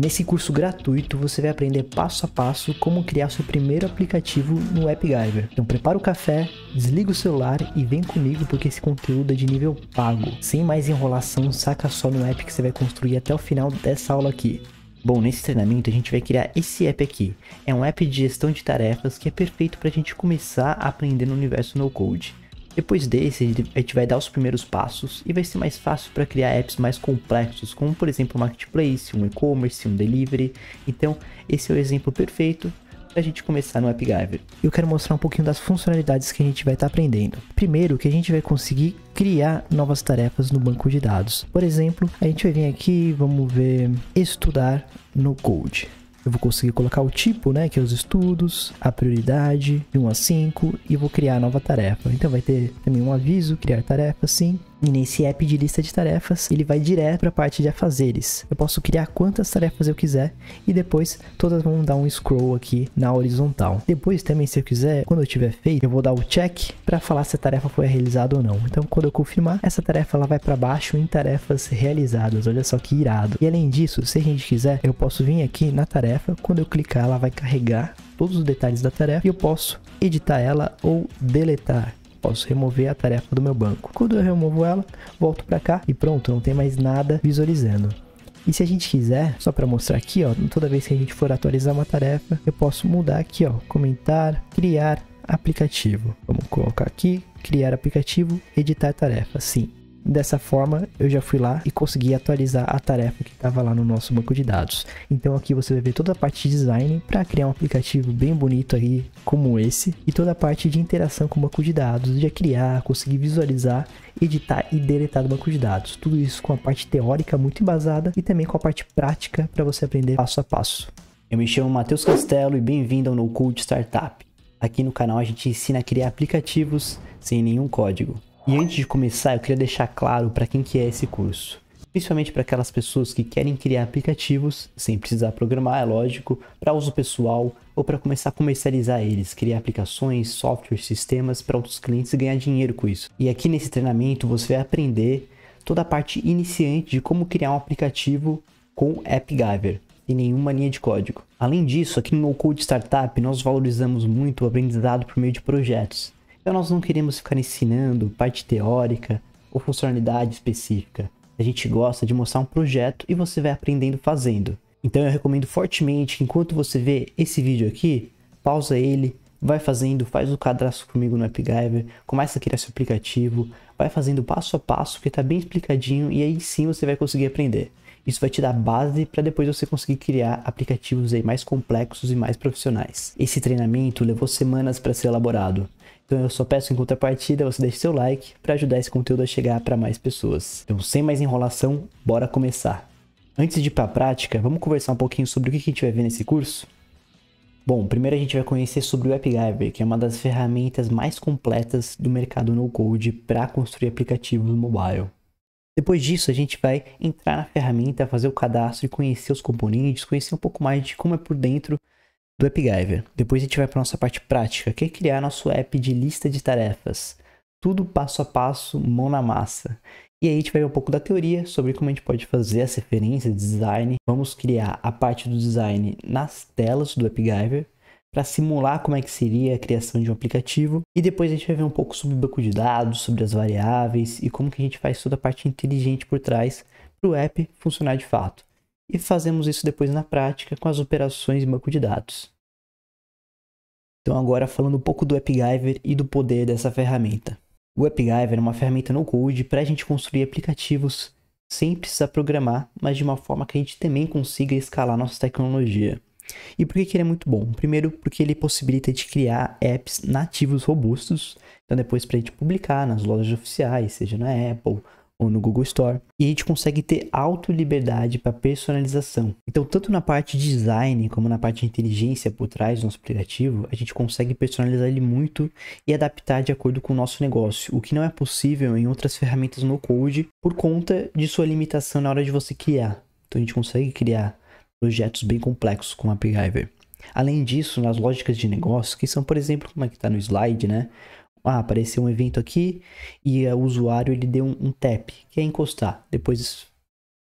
Nesse curso gratuito, você vai aprender passo a passo como criar seu primeiro aplicativo no AppGyver. Então prepara o café, desliga o celular e vem comigo porque esse conteúdo é de nível pago. Sem mais enrolação, saca só no app que você vai construir até o final dessa aula aqui. Bom, nesse treinamento a gente vai criar esse app aqui. É um app de gestão de tarefas que é perfeito para a gente começar a aprender no universo no-code. Depois desse, a gente vai dar os primeiros passos e vai ser mais fácil para criar apps mais complexos, como por exemplo um marketplace, um e-commerce, um delivery. Então, esse é o exemplo perfeito para a gente começar no AppGiver. Eu quero mostrar um pouquinho das funcionalidades que a gente vai estar tá aprendendo. Primeiro, que a gente vai conseguir criar novas tarefas no banco de dados. Por exemplo, a gente vai vir aqui, vamos ver estudar no Code. Eu vou conseguir colocar o tipo, né, que é os estudos, a prioridade de 1 a 5 e vou criar nova tarefa. Então vai ter também um aviso, criar tarefa, sim. E nesse app de lista de tarefas, ele vai direto para a parte de afazeres. Eu posso criar quantas tarefas eu quiser e depois todas vão dar um scroll aqui na horizontal. Depois também, se eu quiser, quando eu tiver feito, eu vou dar o check para falar se a tarefa foi realizada ou não. Então, quando eu confirmar, essa tarefa ela vai para baixo em tarefas realizadas. Olha só que irado. E além disso, se a gente quiser, eu posso vir aqui na tarefa, quando eu clicar, ela vai carregar todos os detalhes da tarefa e eu posso editar ela ou deletar posso remover a tarefa do meu banco. Quando eu removo ela, volto para cá e pronto, não tem mais nada visualizando. E se a gente quiser, só para mostrar aqui, ó, toda vez que a gente for atualizar uma tarefa, eu posso mudar aqui, ó, comentar, criar aplicativo. Vamos colocar aqui, criar aplicativo, editar tarefa, sim. Dessa forma, eu já fui lá e consegui atualizar a tarefa que estava lá no nosso banco de dados. Então aqui você vai ver toda a parte de design para criar um aplicativo bem bonito aí como esse e toda a parte de interação com o banco de dados, de criar, conseguir visualizar, editar e deletar do banco de dados. Tudo isso com a parte teórica muito embasada e também com a parte prática para você aprender passo a passo. Eu me chamo Matheus Castelo e bem-vindo ao No Code Startup. Aqui no canal a gente ensina a criar aplicativos sem nenhum código. E antes de começar, eu queria deixar claro para quem que é esse curso. Principalmente para aquelas pessoas que querem criar aplicativos, sem precisar programar, é lógico, para uso pessoal ou para começar a comercializar eles, criar aplicações, softwares, sistemas para outros clientes e ganhar dinheiro com isso. E aqui nesse treinamento você vai aprender toda a parte iniciante de como criar um aplicativo com AppGiver, e nenhuma linha de código. Além disso, aqui no No Code Startup nós valorizamos muito o aprendizado por meio de projetos. Então nós não queremos ficar ensinando parte teórica ou funcionalidade específica. A gente gosta de mostrar um projeto e você vai aprendendo fazendo. Então eu recomendo fortemente que enquanto você vê esse vídeo aqui, pausa ele, vai fazendo, faz o cadastro comigo no AppGyver, começa a criar seu aplicativo, vai fazendo passo a passo que está bem explicadinho e aí sim você vai conseguir aprender. Isso vai te dar base para depois você conseguir criar aplicativos aí mais complexos e mais profissionais. Esse treinamento levou semanas para ser elaborado. Então eu só peço em contrapartida, você deixe seu like para ajudar esse conteúdo a chegar para mais pessoas. Então sem mais enrolação, bora começar. Antes de ir para a prática, vamos conversar um pouquinho sobre o que a gente vai ver nesse curso? Bom, primeiro a gente vai conhecer sobre o AppGyver, que é uma das ferramentas mais completas do mercado no-code para construir aplicativos mobile. Depois disso, a gente vai entrar na ferramenta, fazer o cadastro e conhecer os componentes, conhecer um pouco mais de como é por dentro do AppGiver. Depois a gente vai para nossa parte prática, que é criar nosso app de lista de tarefas. Tudo passo a passo, mão na massa. E aí a gente vai ver um pouco da teoria sobre como a gente pode fazer essa referência de design. Vamos criar a parte do design nas telas do AppGiver para simular como é que seria a criação de um aplicativo. E depois a gente vai ver um pouco sobre o banco de dados, sobre as variáveis e como que a gente faz toda a parte inteligente por trás para o app funcionar de fato e fazemos isso depois na prática com as operações em banco de dados. Então agora falando um pouco do AppGyver e do poder dessa ferramenta. O AppGyver é uma ferramenta no code para a gente construir aplicativos sem precisar programar, mas de uma forma que a gente também consiga escalar nossa tecnologia. E por que ele é muito bom? Primeiro, porque ele possibilita de criar apps nativos robustos, então depois para a gente publicar nas lojas oficiais, seja na Apple, ou no Google Store. E a gente consegue ter auto liberdade para personalização. Então, tanto na parte design como na parte de inteligência por trás do nosso aplicativo, a gente consegue personalizar ele muito e adaptar de acordo com o nosso negócio, o que não é possível em outras ferramentas no code por conta de sua limitação na hora de você criar. Então, a gente consegue criar projetos bem complexos com a AppGiver. Além disso, nas lógicas de negócio, que são, por exemplo, como é que está no slide, né? ah, apareceu um evento aqui e o usuário ele deu um, um tap, que é encostar. Depois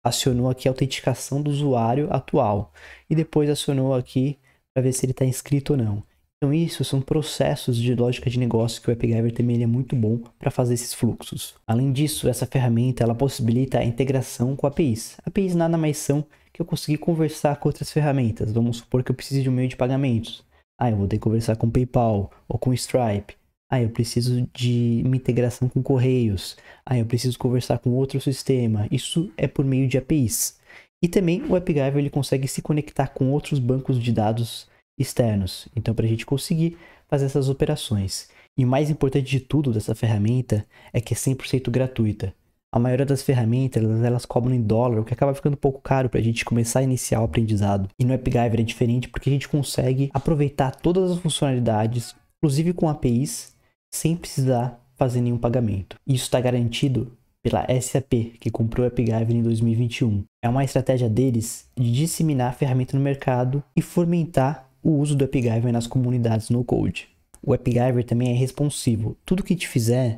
acionou aqui a autenticação do usuário atual e depois acionou aqui para ver se ele está inscrito ou não. Então isso são processos de lógica de negócio que o AppGiver também é muito bom para fazer esses fluxos. Além disso, essa ferramenta ela possibilita a integração com APIs. APIs nada mais são que eu conseguir conversar com outras ferramentas. Vamos supor que eu precise de um meio de pagamentos. Ah, eu vou ter que conversar com PayPal ou com Stripe. Ah, eu preciso de uma integração com correios. Ah, eu preciso conversar com outro sistema. Isso é por meio de APIs. E também o AppGyver ele consegue se conectar com outros bancos de dados externos. Então, para a gente conseguir fazer essas operações. E o mais importante de tudo dessa ferramenta é que é 100% gratuita. A maioria das ferramentas elas cobram em dólar, o que acaba ficando um pouco caro para a gente começar a iniciar o aprendizado. E no AppGyver é diferente porque a gente consegue aproveitar todas as funcionalidades, inclusive com APIs, sem precisar fazer nenhum pagamento. Isso está garantido pela SAP, que comprou a Epigaver em 2021. É uma estratégia deles de disseminar a ferramenta no mercado e fomentar o uso do Epigaver nas comunidades no code. O Epigaver também é responsivo. Tudo que te fizer,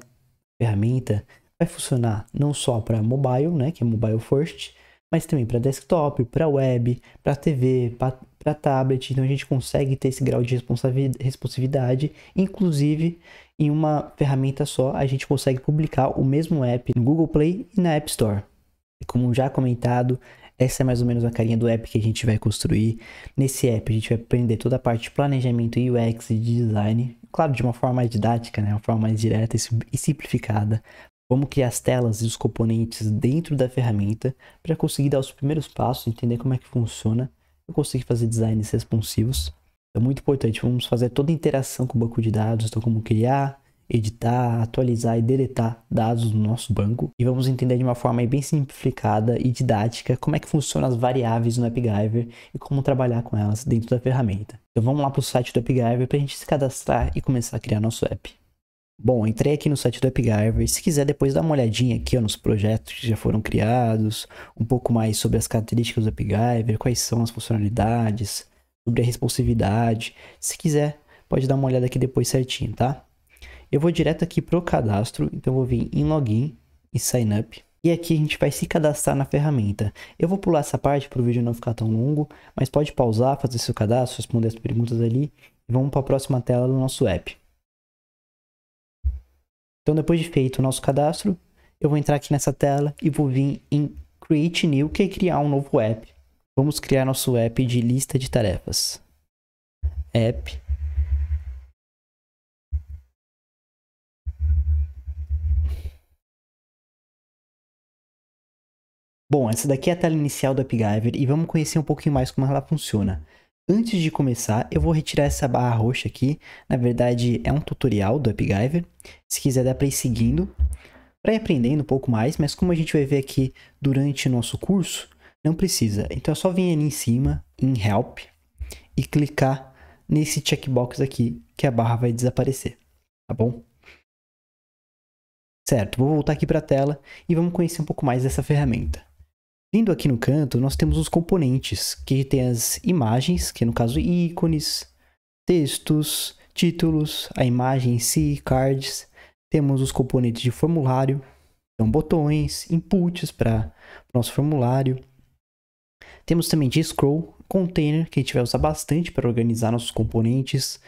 ferramenta, vai funcionar não só para mobile, né, que é mobile first, mas também para desktop, para web, para TV, para tablet, então a gente consegue ter esse grau de responsividade, inclusive em uma ferramenta só, a gente consegue publicar o mesmo app no Google Play e na App Store. E como já comentado, essa é mais ou menos a carinha do app que a gente vai construir. Nesse app a gente vai aprender toda a parte de planejamento UX e de design, claro, de uma forma mais didática, né? uma forma mais direta e simplificada. como criar as telas e os componentes dentro da ferramenta para conseguir dar os primeiros passos, entender como é que funciona eu consegui fazer designs responsivos. É muito importante, vamos fazer toda a interação com o banco de dados, então como criar, editar, atualizar e deletar dados do nosso banco. E vamos entender de uma forma bem simplificada e didática como é que funcionam as variáveis no AppGyver e como trabalhar com elas dentro da ferramenta. Então vamos lá para o site do AppGyver para a gente se cadastrar e começar a criar nosso app. Bom, entrei aqui no site do AppGyver. Se quiser depois dar uma olhadinha aqui ó, nos projetos que já foram criados, um pouco mais sobre as características do AppGyver, quais são as funcionalidades, sobre a responsividade. Se quiser, pode dar uma olhada aqui depois certinho, tá? Eu vou direto aqui pro cadastro, então vou vir em login e sign up. E aqui a gente vai se cadastrar na ferramenta. Eu vou pular essa parte para o vídeo não ficar tão longo, mas pode pausar, fazer seu cadastro, responder as perguntas ali e vamos para a próxima tela do nosso app. Então, depois de feito o nosso cadastro, eu vou entrar aqui nessa tela e vou vir em Create New, que é criar um novo app. Vamos criar nosso app de lista de tarefas. App. Bom, essa daqui é a tela inicial do AppGyver e vamos conhecer um pouquinho mais como ela funciona. Antes de começar, eu vou retirar essa barra roxa aqui. Na verdade, é um tutorial do AppGyver. Se quiser, dá para ir seguindo, para ir aprendendo um pouco mais. Mas como a gente vai ver aqui durante o nosso curso, não precisa. Então, é só vir ali em cima, em Help, e clicar nesse checkbox aqui, que a barra vai desaparecer, tá bom? Certo, vou voltar aqui para a tela e vamos conhecer um pouco mais dessa ferramenta. Vindo aqui no canto, nós temos os componentes, que tem as imagens, que é, no caso ícones, textos, títulos, a imagem em si, cards. Temos os componentes de formulário, então botões, inputs para nosso formulário. Temos também de scroll, container, que a gente vai usar bastante para organizar nossos componentes.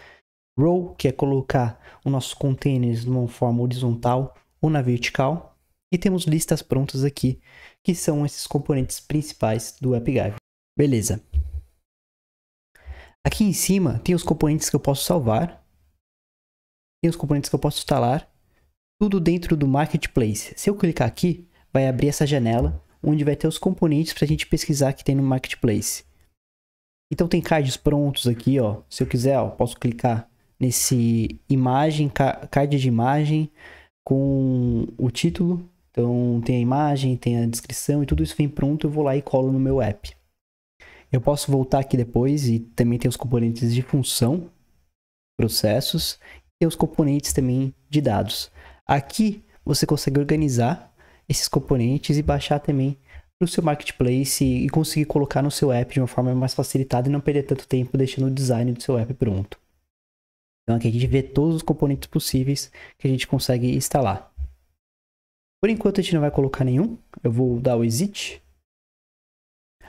Row, que é colocar os nossos containers de uma forma horizontal ou na vertical. E temos listas prontas aqui, que são esses componentes principais do AppGyve. Beleza. Aqui em cima tem os componentes que eu posso salvar. Tem os componentes que eu posso instalar. Tudo dentro do Marketplace. Se eu clicar aqui, vai abrir essa janela, onde vai ter os componentes para a gente pesquisar que tem no Marketplace. Então tem cards prontos aqui, ó. Se eu quiser, ó, posso clicar nesse imagem, card de imagem com o título então tem a imagem, tem a descrição e tudo isso vem pronto, eu vou lá e colo no meu app. Eu posso voltar aqui depois e também tem os componentes de função, processos, e os componentes também de dados. Aqui você consegue organizar esses componentes e baixar também para o seu marketplace e conseguir colocar no seu app de uma forma mais facilitada e não perder tanto tempo deixando o design do seu app pronto. Então aqui a gente vê todos os componentes possíveis que a gente consegue instalar. Por enquanto a gente não vai colocar nenhum. Eu vou dar o exit.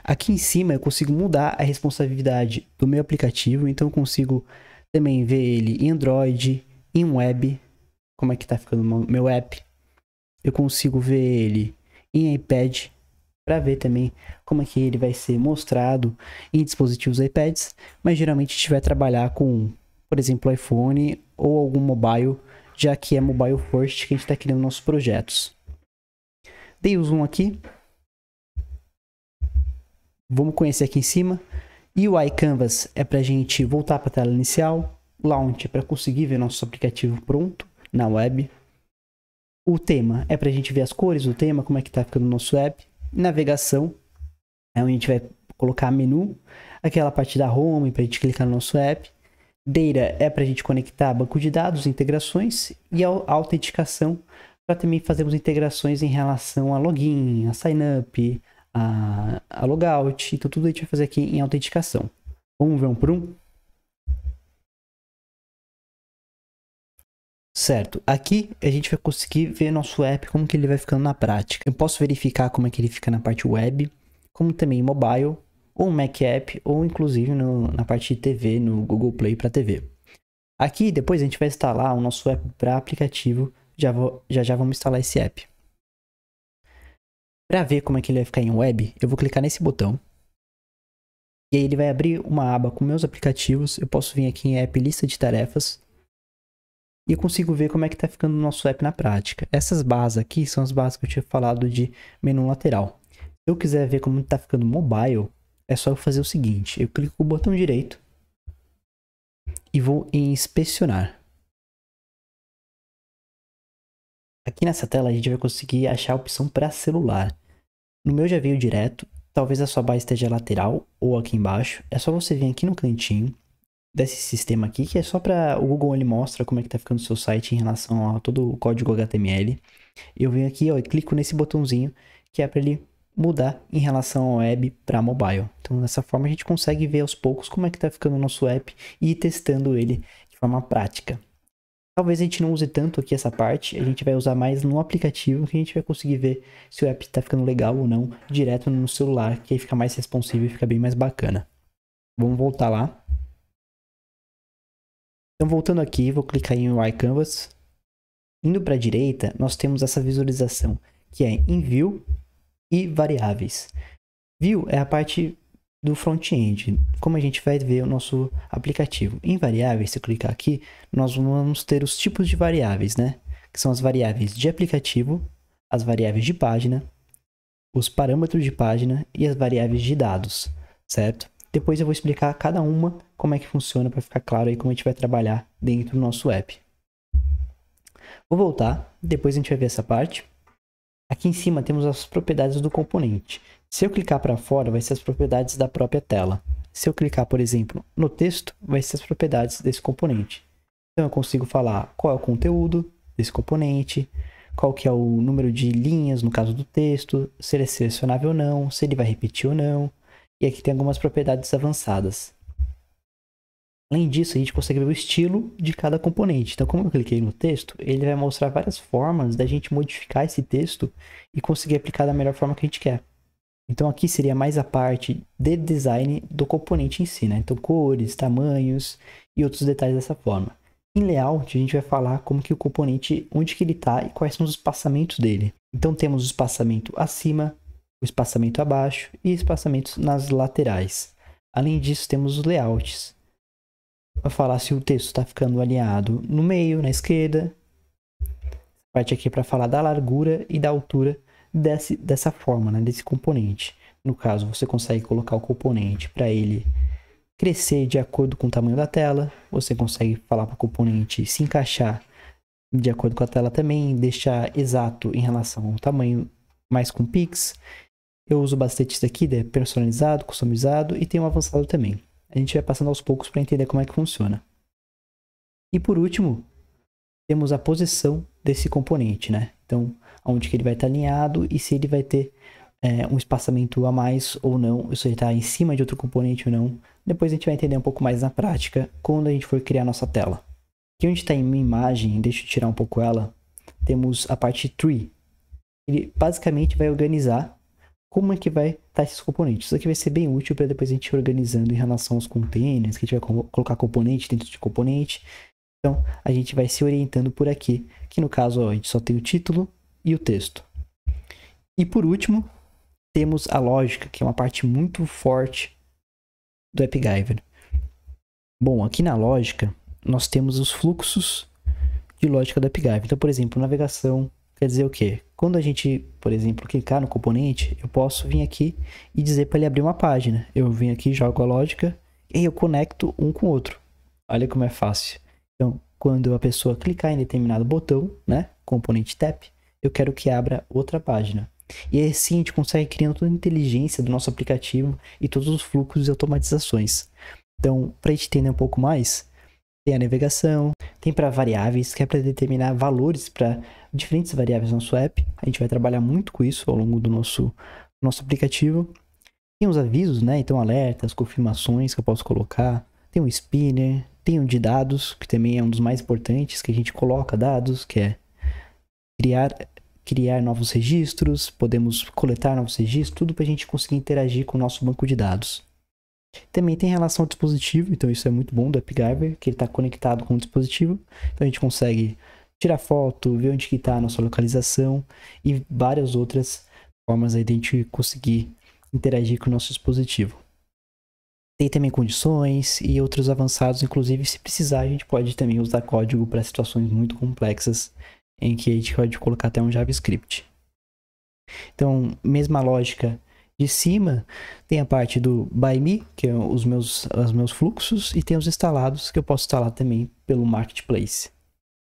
Aqui em cima eu consigo mudar a responsabilidade do meu aplicativo. Então eu consigo também ver ele em Android, em web. Como é que tá ficando meu app. Eu consigo ver ele em iPad. Para ver também como é que ele vai ser mostrado em dispositivos iPads. Mas geralmente a gente vai trabalhar com, por exemplo, iPhone ou algum mobile. Já que é mobile first que a gente está criando nossos projetos. Dei o zoom aqui. Vamos conhecer aqui em cima. E o iCanvas é para a gente voltar para a tela inicial. Launch é para conseguir ver nosso aplicativo pronto na web. O tema é para a gente ver as cores do tema, como é que está ficando o nosso app. Navegação é onde a gente vai colocar menu, aquela parte da home para a gente clicar no nosso app. Data é para a gente conectar banco de dados, integrações e a autenticação para também fazermos integrações em relação a login, a sign up, a, a logout. Então tudo a gente vai fazer aqui em autenticação. Vamos ver um por um? Certo, aqui a gente vai conseguir ver nosso app, como que ele vai ficando na prática. Eu posso verificar como é que ele fica na parte web, como também mobile, ou Mac app, ou inclusive no, na parte de TV, no Google Play para TV. Aqui depois a gente vai instalar o nosso app para aplicativo já, vou, já já vamos instalar esse app. Para ver como é que ele vai ficar em web, eu vou clicar nesse botão. E aí ele vai abrir uma aba com meus aplicativos. Eu posso vir aqui em app lista de tarefas. E eu consigo ver como é que está ficando o nosso app na prática. Essas barras aqui são as barras que eu tinha falado de menu lateral. Se eu quiser ver como está ficando mobile, é só eu fazer o seguinte. Eu clico com o botão direito e vou em inspecionar. Aqui nessa tela a gente vai conseguir achar a opção para celular. No meu já veio direto, talvez a sua barra esteja lateral ou aqui embaixo. É só você vir aqui no cantinho desse sistema aqui, que é só para o Google ele mostra como é que tá ficando o seu site em relação a todo o código HTML. Eu venho aqui ó, e clico nesse botãozinho que é para ele mudar em relação ao web para mobile. Então dessa forma a gente consegue ver aos poucos como é que tá ficando o nosso app e ir testando ele de forma prática. Talvez a gente não use tanto aqui essa parte, a gente vai usar mais no aplicativo que a gente vai conseguir ver se o app está ficando legal ou não direto no celular, que aí fica mais responsivo e fica bem mais bacana. Vamos voltar lá. Então voltando aqui, vou clicar em UI Canvas. Indo para a direita, nós temos essa visualização que é em View e Variáveis. View é a parte do front-end, como a gente vai ver o nosso aplicativo. Em variáveis, se eu clicar aqui, nós vamos ter os tipos de variáveis, né? Que são as variáveis de aplicativo, as variáveis de página, os parâmetros de página e as variáveis de dados, certo? Depois eu vou explicar cada uma como é que funciona para ficar claro aí como a gente vai trabalhar dentro do nosso app. Vou voltar, depois a gente vai ver essa parte. Aqui em cima temos as propriedades do componente. Se eu clicar para fora, vai ser as propriedades da própria tela. Se eu clicar, por exemplo, no texto, vai ser as propriedades desse componente. Então eu consigo falar qual é o conteúdo desse componente, qual que é o número de linhas no caso do texto, se ele é selecionável ou não, se ele vai repetir ou não. E aqui tem algumas propriedades avançadas. Além disso, a gente consegue ver o estilo de cada componente. Então, como eu cliquei no texto, ele vai mostrar várias formas da gente modificar esse texto e conseguir aplicar da melhor forma que a gente quer. Então aqui seria mais a parte de design do componente em si, né? Então cores, tamanhos e outros detalhes dessa forma. Em layout a gente vai falar como que o componente, onde que ele está e quais são os espaçamentos dele. Então temos o espaçamento acima, o espaçamento abaixo e espaçamentos nas laterais. Além disso temos os layouts. Vai falar se o texto está ficando alinhado no meio, na esquerda. parte aqui é para falar da largura e da altura desse, dessa forma, né? desse componente. No caso, você consegue colocar o componente para ele crescer de acordo com o tamanho da tela. Você consegue falar para o componente se encaixar de acordo com a tela também, deixar exato em relação ao tamanho, mais com pix. Eu uso bastante isso aqui, é né, personalizado, customizado e tem um avançado também. A gente vai passando aos poucos para entender como é que funciona. E por último, temos a posição desse componente, né? Então, onde que ele vai estar tá alinhado e se ele vai ter é, um espaçamento a mais ou não, ou se ele está em cima de outro componente ou não. Depois a gente vai entender um pouco mais na prática quando a gente for criar nossa tela. Aqui onde está em minha imagem, deixa eu tirar um pouco ela, temos a parte tree. Ele basicamente vai organizar como é que vai estar tá esses componentes. Isso aqui vai ser bem útil para depois a gente ir organizando em relação aos containers, que a gente vai colocar componente dentro de componente. Então, a gente vai se orientando por aqui, que no caso ó, a gente só tem o título, e o texto. E por último, temos a lógica, que é uma parte muito forte do AppGyver. Bom, aqui na lógica, nós temos os fluxos de lógica do AppGyver. Então, por exemplo, navegação quer dizer o quê? Quando a gente, por exemplo, clicar no componente, eu posso vir aqui e dizer para ele abrir uma página. Eu venho aqui, jogo a lógica e eu conecto um com o outro. Olha como é fácil. Então, quando a pessoa clicar em determinado botão, né, componente tap, eu quero que abra outra página. E assim a gente consegue criando toda a inteligência do nosso aplicativo e todos os fluxos e automatizações. Então, para a gente entender um pouco mais, tem a navegação, tem para variáveis, que é para determinar valores para diferentes variáveis no nosso app. A gente vai trabalhar muito com isso ao longo do nosso, nosso aplicativo. Tem os avisos, né? Então, alertas, confirmações que eu posso colocar. Tem um spinner, tem um de dados, que também é um dos mais importantes, que a gente coloca dados, que é criar criar novos registros, podemos coletar novos registros, tudo para a gente conseguir interagir com o nosso banco de dados. Também tem relação ao dispositivo, então isso é muito bom do AppGyver, que ele está conectado com o dispositivo, então a gente consegue tirar foto, ver onde está a nossa localização e várias outras formas aí de a gente conseguir interagir com o nosso dispositivo. Tem também condições e outros avançados, inclusive se precisar a gente pode também usar código para situações muito complexas em que a gente pode colocar até um JavaScript. Então, mesma lógica de cima, tem a parte do by me, que é os meus, os meus fluxos, e tem os instalados, que eu posso instalar também pelo Marketplace.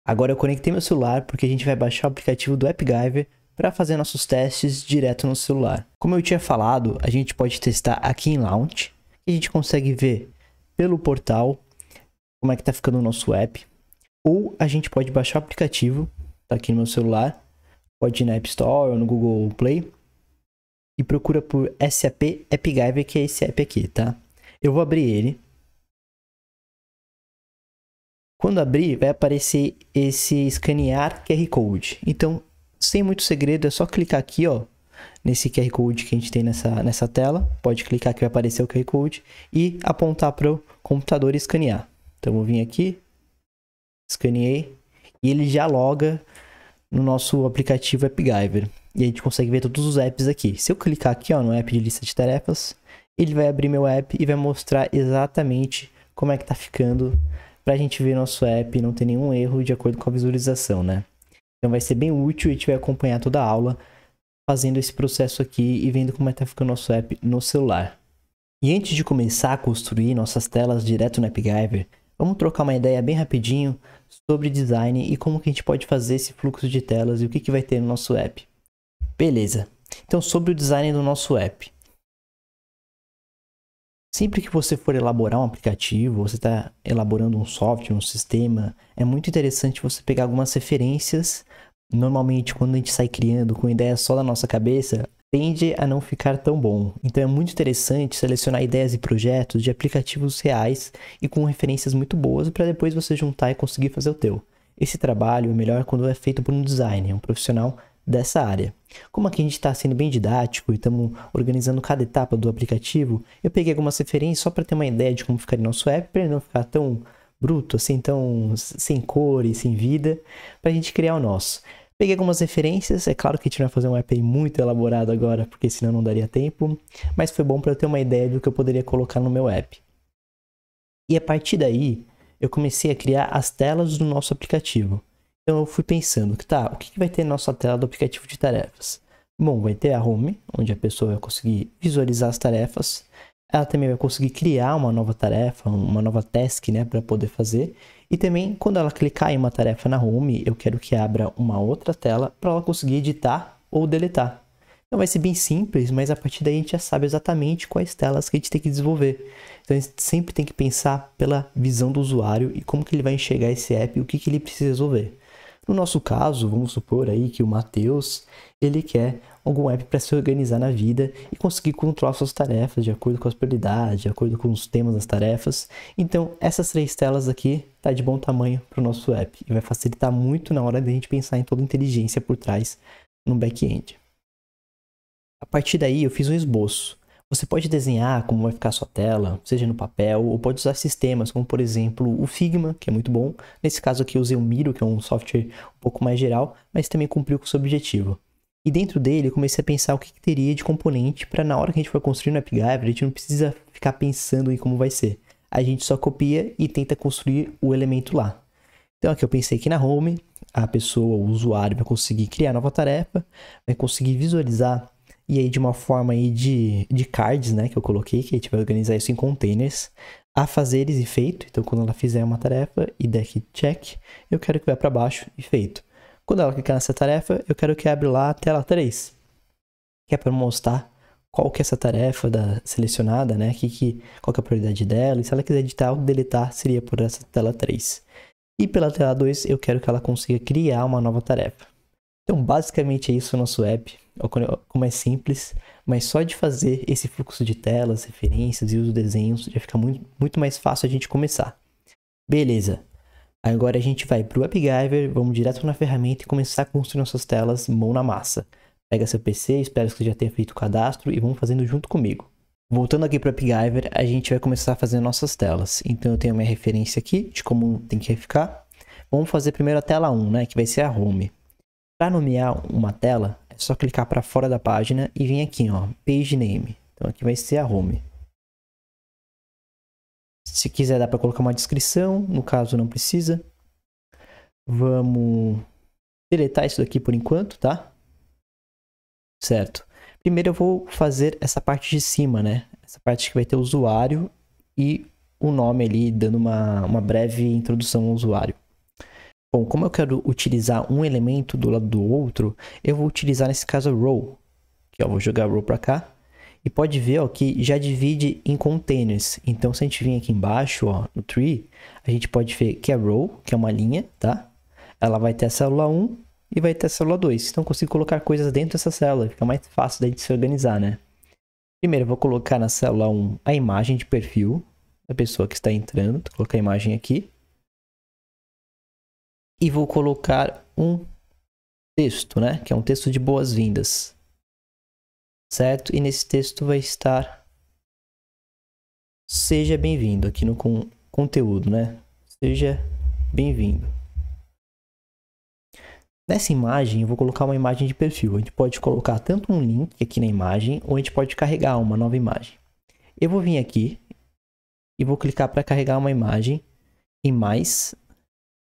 Agora eu conectei meu celular, porque a gente vai baixar o aplicativo do AppGiver para fazer nossos testes direto no celular. Como eu tinha falado, a gente pode testar aqui em Launch, e a gente consegue ver pelo portal como é que está ficando o nosso app, ou a gente pode baixar o aplicativo tá aqui no meu celular. Pode ir na App Store ou no Google Play. E procura por SAP AppGiver, que é esse app aqui, tá? Eu vou abrir ele. Quando abrir, vai aparecer esse escanear QR Code. Então, sem muito segredo, é só clicar aqui, ó, nesse QR Code que a gente tem nessa, nessa tela. Pode clicar que vai aparecer o QR Code e apontar para o computador e escanear. Então, eu vou vir aqui, escaneei e ele já loga no nosso aplicativo AppGyver. E a gente consegue ver todos os apps aqui. Se eu clicar aqui ó, no app de lista de tarefas, ele vai abrir meu app e vai mostrar exatamente como é que tá ficando para a gente ver nosso app não ter nenhum erro de acordo com a visualização, né? Então vai ser bem útil e a gente vai acompanhar toda a aula fazendo esse processo aqui e vendo como é que tá ficando nosso app no celular. E antes de começar a construir nossas telas direto no AppGyver, vamos trocar uma ideia bem rapidinho sobre design e como que a gente pode fazer esse fluxo de telas e o que, que vai ter no nosso app. Beleza. Então, sobre o design do nosso app. Sempre que você for elaborar um aplicativo, você está elaborando um software, um sistema, é muito interessante você pegar algumas referências. Normalmente, quando a gente sai criando com ideia só da nossa cabeça, tende a não ficar tão bom. Então é muito interessante selecionar ideias e projetos de aplicativos reais e com referências muito boas para depois você juntar e conseguir fazer o teu. Esse trabalho é melhor quando é feito por um designer, um profissional dessa área. Como aqui a gente está sendo bem didático e estamos organizando cada etapa do aplicativo, eu peguei algumas referências só para ter uma ideia de como ficaria nosso app, para ele não ficar tão bruto, assim, tão sem cores, sem vida, para a gente criar o nosso. Peguei algumas referências, é claro que a gente não vai fazer um app muito elaborado agora, porque senão não daria tempo, mas foi bom para eu ter uma ideia do que eu poderia colocar no meu app. E a partir daí, eu comecei a criar as telas do nosso aplicativo. Então eu fui pensando, tá, o que vai ter na nossa tela do aplicativo de tarefas? Bom, vai ter a home, onde a pessoa vai conseguir visualizar as tarefas. Ela também vai conseguir criar uma nova tarefa, uma nova task, né, para poder fazer. E também, quando ela clicar em uma tarefa na home, eu quero que abra uma outra tela para ela conseguir editar ou deletar. Então vai ser bem simples, mas a partir daí a gente já sabe exatamente quais telas que a gente tem que desenvolver. Então a gente sempre tem que pensar pela visão do usuário e como que ele vai enxergar esse app e o que, que ele precisa resolver. No nosso caso, vamos supor aí que o Matheus, ele quer algum app para se organizar na vida e conseguir controlar suas tarefas de acordo com as prioridades, de acordo com os temas das tarefas. Então, essas três telas aqui tá de bom tamanho para o nosso app e vai facilitar muito na hora de a gente pensar em toda a inteligência por trás no back-end. A partir daí, eu fiz um esboço. Você pode desenhar como vai ficar a sua tela, seja no papel, ou pode usar sistemas como, por exemplo, o Figma, que é muito bom. Nesse caso aqui, eu usei o Miro, que é um software um pouco mais geral, mas também cumpriu com o seu objetivo. E dentro dele eu comecei a pensar o que, que teria de componente para na hora que a gente for construir no AppGyver, a gente não precisa ficar pensando em como vai ser. A gente só copia e tenta construir o elemento lá. Então aqui eu pensei que na home, a pessoa, o usuário vai conseguir criar nova tarefa, vai conseguir visualizar e aí de uma forma aí de, de cards, né, que eu coloquei, que a gente vai organizar isso em containers, a fazeres e feito. Então quando ela fizer uma tarefa e deck check, eu quero que vá para baixo e feito. Quando ela clicar nessa tarefa, eu quero que abra lá a tela 3, que é para mostrar qual que é essa tarefa da, selecionada, né? Que, que, qual que é a prioridade dela. E se ela quiser editar ou deletar, seria por essa tela 3. E pela tela 2, eu quero que ela consiga criar uma nova tarefa. Então, basicamente é isso o nosso app. É como é simples, mas só de fazer esse fluxo de telas, referências e os desenhos, já fica muito, muito mais fácil a gente começar. Beleza, Agora a gente vai para o AppGyver, vamos direto na ferramenta e começar a construir nossas telas mão na massa. Pega seu PC, espero que você já tenha feito o cadastro e vamos fazendo junto comigo. Voltando aqui para o AppGyver, a gente vai começar a fazer nossas telas. Então eu tenho minha referência aqui de como tem que ficar. Vamos fazer primeiro a tela 1, né, que vai ser a Home. Para nomear uma tela, é só clicar para fora da página e vir aqui, ó, Page Name. Então aqui vai ser a Home. Se quiser dá para colocar uma descrição, no caso não precisa. Vamos deletar isso daqui por enquanto, tá? Certo. Primeiro eu vou fazer essa parte de cima, né? Essa parte que vai ter o usuário e o nome ali, dando uma, uma breve introdução ao usuário. Bom, como eu quero utilizar um elemento do lado do outro, eu vou utilizar nesse caso o row, que é, eu vou jogar row para cá e pode ver ó, que já divide em containers. Então, se a gente vir aqui embaixo ó, no tree, a gente pode ver que a é row, que é uma linha, tá? Ela vai ter a célula 1 e vai ter a célula 2. Então, eu consigo colocar coisas dentro dessa célula. Fica mais fácil daí de se organizar, né? Primeiro, eu vou colocar na célula 1 a imagem de perfil da pessoa que está entrando. Vou colocar a imagem aqui. E vou colocar um texto, né? Que é um texto de boas-vindas certo? E nesse texto vai estar seja bem-vindo aqui no con conteúdo, né? Seja bem-vindo. Nessa imagem, eu vou colocar uma imagem de perfil. A gente pode colocar tanto um link aqui na imagem, ou a gente pode carregar uma nova imagem. Eu vou vir aqui e vou clicar para carregar uma imagem e mais,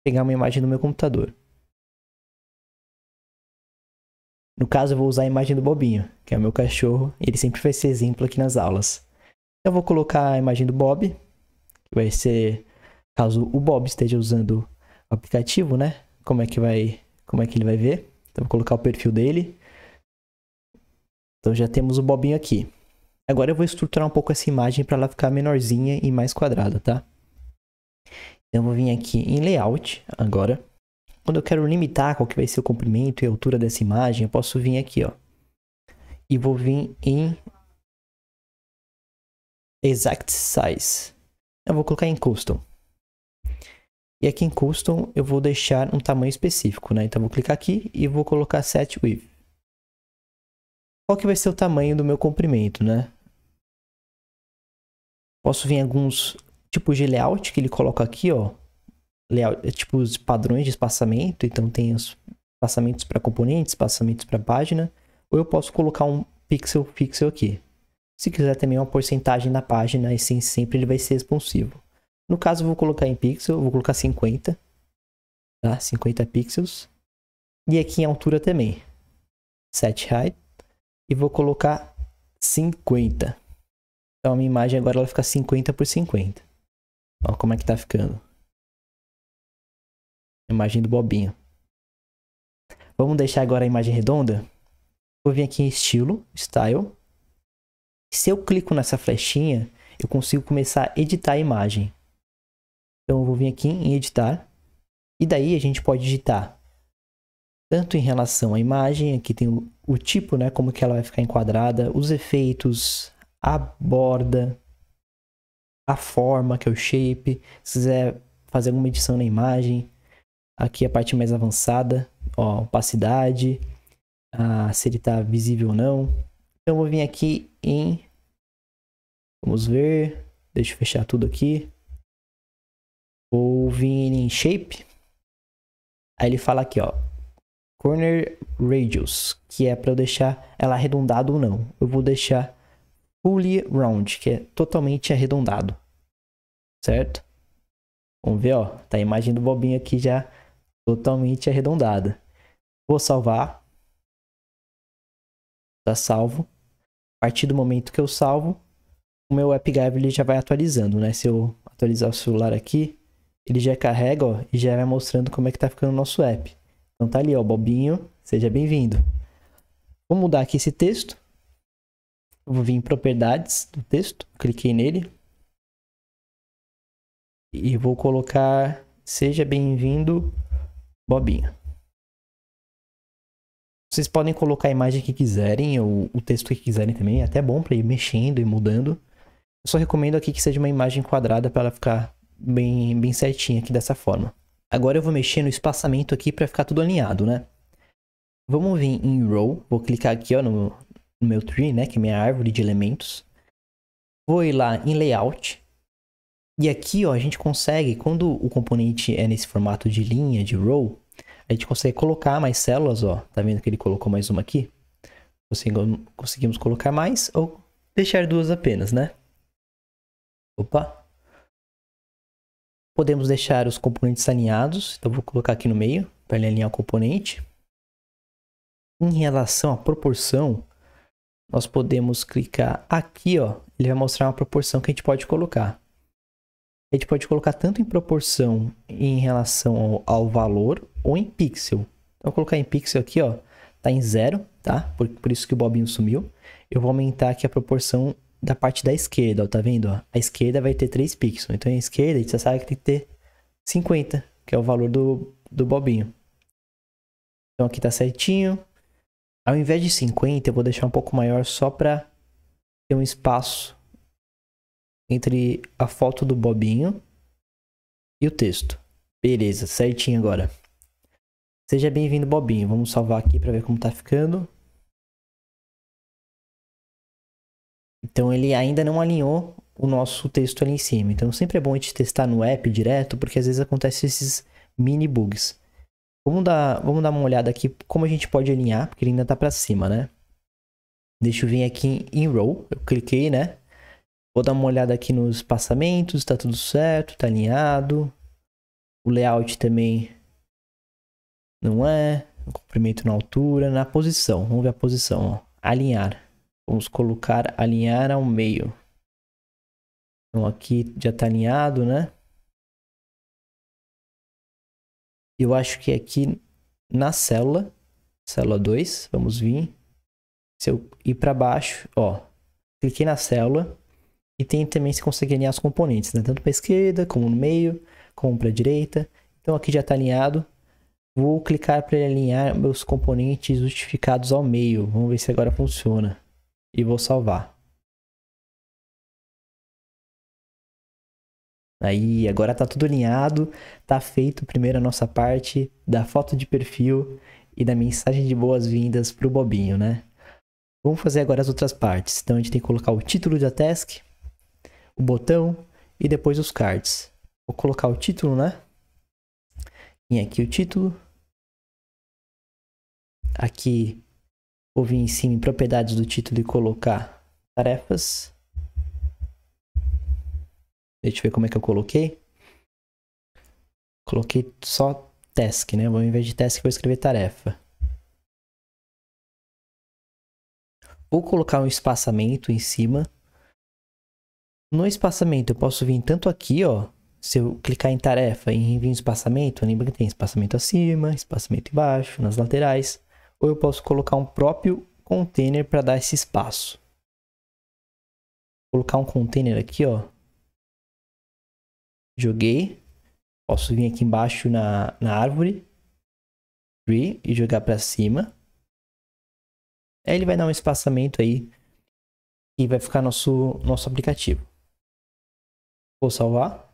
pegar uma imagem do meu computador. No caso, eu vou usar a imagem do Bobinho, que é o meu cachorro, ele sempre vai ser exemplo aqui nas aulas. Eu vou colocar a imagem do Bob, que vai ser caso o Bob esteja usando o aplicativo, né? Como é que vai, como é que ele vai ver? Então vou colocar o perfil dele. Então já temos o Bobinho aqui. Agora eu vou estruturar um pouco essa imagem para ela ficar menorzinha e mais quadrada, tá? Então eu vou vir aqui em layout agora. Quando eu quero limitar qual que vai ser o comprimento e a altura dessa imagem, eu posso vir aqui, ó. E vou vir em Exact Size. Eu vou colocar em Custom. E aqui em Custom eu vou deixar um tamanho específico, né? Então vou clicar aqui e vou colocar Set Width. Qual que vai ser o tamanho do meu comprimento, né? Posso vir alguns tipos de layout que ele coloca aqui, ó. É, tipo os padrões de espaçamento, então tem os espaçamentos para componentes, espaçamentos para página, ou eu posso colocar um pixel pixel aqui. Se quiser também uma porcentagem na página, e sempre ele vai ser responsivo. No caso, eu vou colocar em pixel, vou colocar 50, tá? 50 pixels. E aqui em altura também, set height, e vou colocar 50. Então a minha imagem agora ela fica 50 por 50. Olha como é que está ficando. Imagem do Bobinho. Vamos deixar agora a imagem redonda. Vou vir aqui em estilo, style. Se eu clico nessa flechinha, eu consigo começar a editar a imagem. Então eu vou vir aqui em editar. E daí a gente pode editar tanto em relação à imagem, aqui tem o, o tipo, né, como que ela vai ficar enquadrada, os efeitos, a borda, a forma, que é o shape, se quiser fazer alguma edição na imagem, Aqui é a parte mais avançada, ó, opacidade, ah, se ele está visível ou não. Então eu vou vir aqui em, vamos ver, deixa eu fechar tudo aqui. Vou vir em shape. Aí ele fala aqui, ó, corner radius, que é para eu deixar ela arredondada ou não. Eu vou deixar fully round, que é totalmente arredondado, certo? Vamos ver, ó, tá a imagem do bobinho aqui já totalmente arredondada. Vou salvar. Tá salvo. A partir do momento que eu salvo, o meu AppGyver ele já vai atualizando, né? Se eu atualizar o celular aqui, ele já carrega, ó, e já vai mostrando como é que tá ficando o nosso app. Então tá ali, ó, Bobinho, seja bem-vindo. Vou mudar aqui esse texto. Vou vir em propriedades do texto, cliquei nele. E vou colocar seja bem-vindo Bobinha. Vocês podem colocar a imagem que quiserem, ou o texto que quiserem também. É até bom para ir mexendo e mudando. Eu só recomendo aqui que seja uma imagem quadrada para ela ficar bem, bem certinha aqui dessa forma. Agora eu vou mexer no espaçamento aqui para ficar tudo alinhado, né? Vamos vir em Row, vou clicar aqui ó, no, no meu tree, né, que é minha árvore de elementos. Vou ir lá em Layout, e aqui, ó, a gente consegue, quando o componente é nesse formato de linha, de row, a gente consegue colocar mais células, ó. Tá vendo que ele colocou mais uma aqui? Conseguimos colocar mais ou deixar duas apenas, né? Opa! Podemos deixar os componentes alinhados. Então, vou colocar aqui no meio para alinhar o componente. Em relação à proporção, nós podemos clicar aqui, ó. Ele vai mostrar uma proporção que a gente pode colocar a gente pode colocar tanto em proporção em relação ao, ao valor ou em pixel. Então, colocar em pixel aqui, ó, tá em zero, tá? Por, por isso que o bobinho sumiu. Eu vou aumentar aqui a proporção da parte da esquerda, ó, tá vendo? Ó? A esquerda vai ter 3 pixels. Então, a esquerda, a gente já sabe que tem que ter 50, que é o valor do, do bobinho. Então, aqui tá certinho. Ao invés de 50, eu vou deixar um pouco maior só para ter um espaço entre a foto do Bobinho e o texto. Beleza, certinho agora. Seja bem-vindo, Bobinho. Vamos salvar aqui para ver como tá ficando. Então ele ainda não alinhou o nosso texto ali em cima. Então sempre é bom a gente testar no app direto, porque às vezes acontecem esses mini bugs. Vamos dar, vamos dar uma olhada aqui como a gente pode alinhar, porque ele ainda tá para cima, né? Deixa eu vir aqui em row, eu cliquei, né? Vou dar uma olhada aqui nos espaçamentos. tá tudo certo, tá alinhado. O layout também não é. O comprimento na altura, na posição. Vamos ver a posição, ó. Alinhar. Vamos colocar alinhar ao meio. Então aqui já tá alinhado, né? Eu acho que é aqui na célula, célula 2, vamos vir. Se eu ir para baixo, ó, cliquei na célula, e tem também se conseguir alinhar os componentes, né? Tanto para a esquerda, como no meio, como para a direita. Então aqui já está alinhado. Vou clicar para alinhar meus componentes justificados ao meio. Vamos ver se agora funciona. E vou salvar. Aí, agora está tudo alinhado, está feito primeiro a nossa parte da foto de perfil e da mensagem de boas-vindas para o Bobinho, né? Vamos fazer agora as outras partes. Então, a gente tem que colocar o título da task, o botão e depois os cards. Vou colocar o título, né? Vim aqui o título. Aqui vou vir em cima em propriedades do título e colocar tarefas. Deixa eu ver como é que eu coloquei. Coloquei só task, né? Ao invés de task, vou escrever tarefa. Vou colocar um espaçamento em cima no espaçamento, eu posso vir tanto aqui, ó. Se eu clicar em tarefa e envio espaçamento, lembra que tem espaçamento acima, espaçamento embaixo, nas laterais. Ou eu posso colocar um próprio container para dar esse espaço. Vou colocar um container aqui, ó. Joguei. Posso vir aqui embaixo na, na árvore. Tree e jogar para cima. Aí ele vai dar um espaçamento aí. E vai ficar nosso, nosso aplicativo. Vou salvar.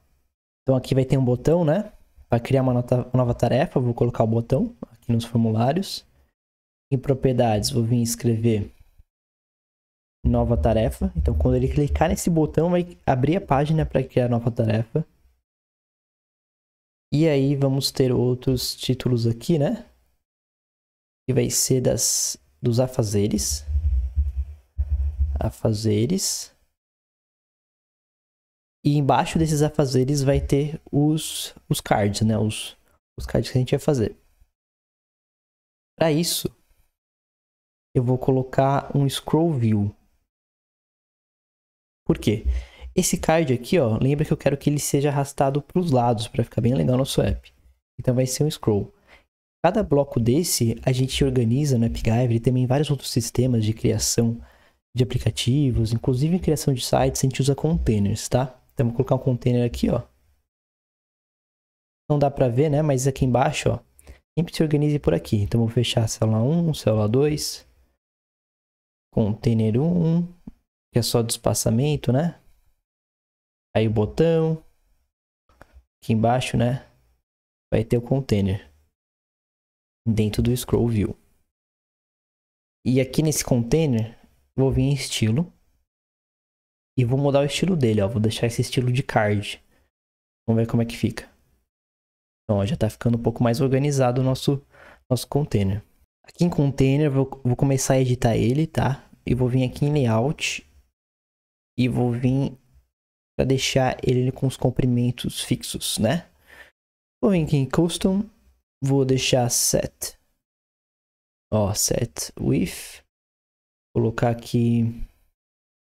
Então aqui vai ter um botão, né? Para criar uma, nota, uma nova tarefa, vou colocar o botão aqui nos formulários. Em propriedades, vou vir escrever nova tarefa. Então quando ele clicar nesse botão, vai abrir a página para criar nova tarefa. E aí vamos ter outros títulos aqui, né? Que vai ser das, dos afazeres. Afazeres. E embaixo desses afazeres vai ter os, os cards, né? Os, os cards que a gente vai fazer. Para isso, eu vou colocar um scroll view. Por quê? Esse card aqui, ó, lembra que eu quero que ele seja arrastado para os lados para ficar bem legal nosso app. Então vai ser um scroll. Cada bloco desse a gente organiza no AppGyver e também em vários outros sistemas de criação de aplicativos, inclusive em criação de sites, a gente usa containers, tá? Então, vou colocar um container aqui, ó. Não dá pra ver, né? Mas aqui embaixo, ó. Sempre se organize por aqui. Então, vou fechar a célula 1, célula 2. Container 1, que é só do espaçamento, né? Aí o botão. Aqui embaixo, né? Vai ter o container. Dentro do scroll view. E aqui nesse container, vou vir em estilo. E vou mudar o estilo dele, ó. Vou deixar esse estilo de card. Vamos ver como é que fica. Então, ó, já tá ficando um pouco mais organizado o nosso, nosso container. Aqui em container, vou, vou começar a editar ele, tá? E vou vir aqui em layout. E vou vir para deixar ele com os comprimentos fixos, né? Vou vir aqui em custom. Vou deixar set. Ó, set with. Colocar aqui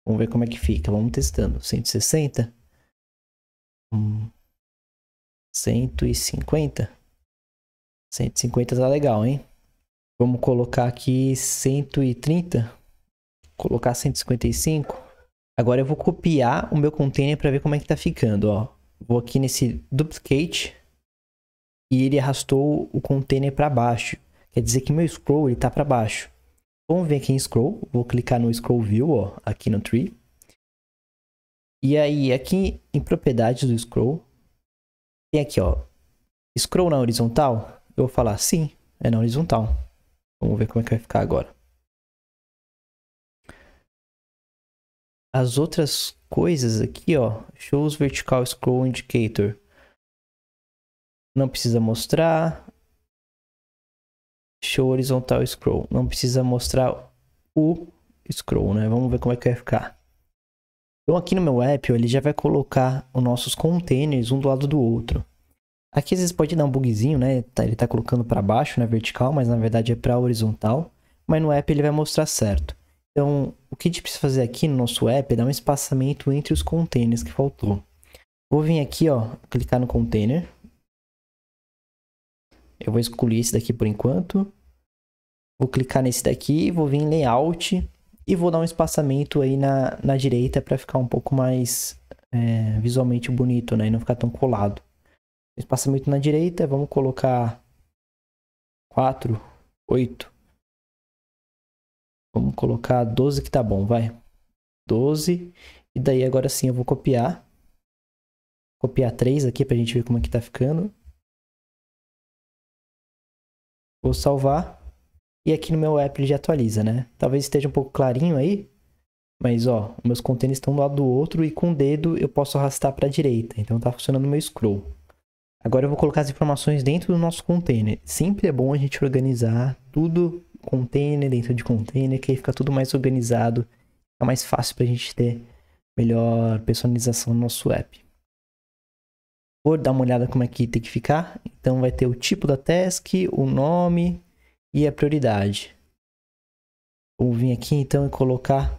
Vamos ver como é que fica. Vamos testando. 160? 150? 150 tá legal, hein? Vamos colocar aqui 130. Colocar 155. Agora eu vou copiar o meu container para ver como é que tá ficando, ó. Vou aqui nesse duplicate e ele arrastou o container para baixo. Quer dizer que meu scroll ele tá para baixo. Vamos ver aqui em Scroll. Vou clicar no Scroll View, ó, aqui no Tree. E aí, aqui em propriedades do Scroll, tem aqui, ó, Scroll na horizontal. Eu vou falar sim, é na horizontal. Vamos ver como é que vai ficar agora. As outras coisas aqui, ó, Shows Vertical Scroll Indicator. Não precisa mostrar. Show horizontal scroll. Não precisa mostrar o scroll, né? Vamos ver como é que vai ficar. Então aqui no meu app, ele já vai colocar os nossos containers um do lado do outro. Aqui às vezes pode dar um bugzinho, né? Tá, ele tá colocando para baixo, né? Vertical, mas na verdade é para horizontal. Mas no app ele vai mostrar certo. Então, o que a gente precisa fazer aqui no nosso app é dar um espaçamento entre os containers que faltou. Vou vir aqui, ó, clicar no container. Eu vou escolher esse daqui por enquanto. Vou clicar nesse daqui, vou vir em layout e vou dar um espaçamento aí na, na direita para ficar um pouco mais é, visualmente bonito, né? E não ficar tão colado. Espaçamento na direita, vamos colocar 4, 8. Vamos colocar 12 que tá bom, vai. 12. E daí agora sim eu vou copiar. Copiar 3 aqui pra gente ver como é que tá ficando. Vou salvar. E aqui no meu app ele já atualiza, né? Talvez esteja um pouco clarinho aí. Mas, ó, meus containers estão do lado do outro e com o dedo eu posso arrastar para a direita. Então tá funcionando o meu scroll. Agora eu vou colocar as informações dentro do nosso container. Sempre é bom a gente organizar tudo container dentro de container, que aí fica tudo mais organizado. Fica mais fácil para a gente ter melhor personalização no nosso app. Vou dar uma olhada como é que tem que ficar. Então vai ter o tipo da task, o nome e a prioridade. Vou vir aqui então e colocar,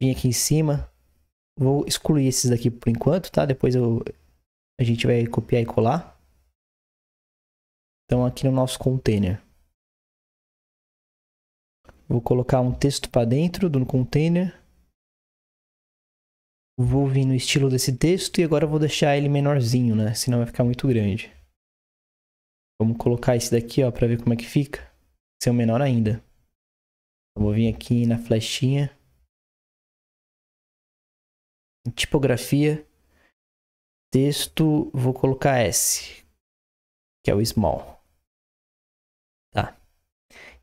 vim aqui em cima. Vou excluir esses daqui por enquanto, tá? Depois eu, a gente vai copiar e colar. Então aqui no nosso container. Vou colocar um texto para dentro do container. Vou vir no estilo desse texto e agora vou deixar ele menorzinho, né? Senão vai ficar muito grande. Vamos colocar esse daqui, ó, pra ver como é que fica. Ser é o menor ainda. Eu vou vir aqui na flechinha. Tipografia. Texto, vou colocar S. Que é o small. Tá.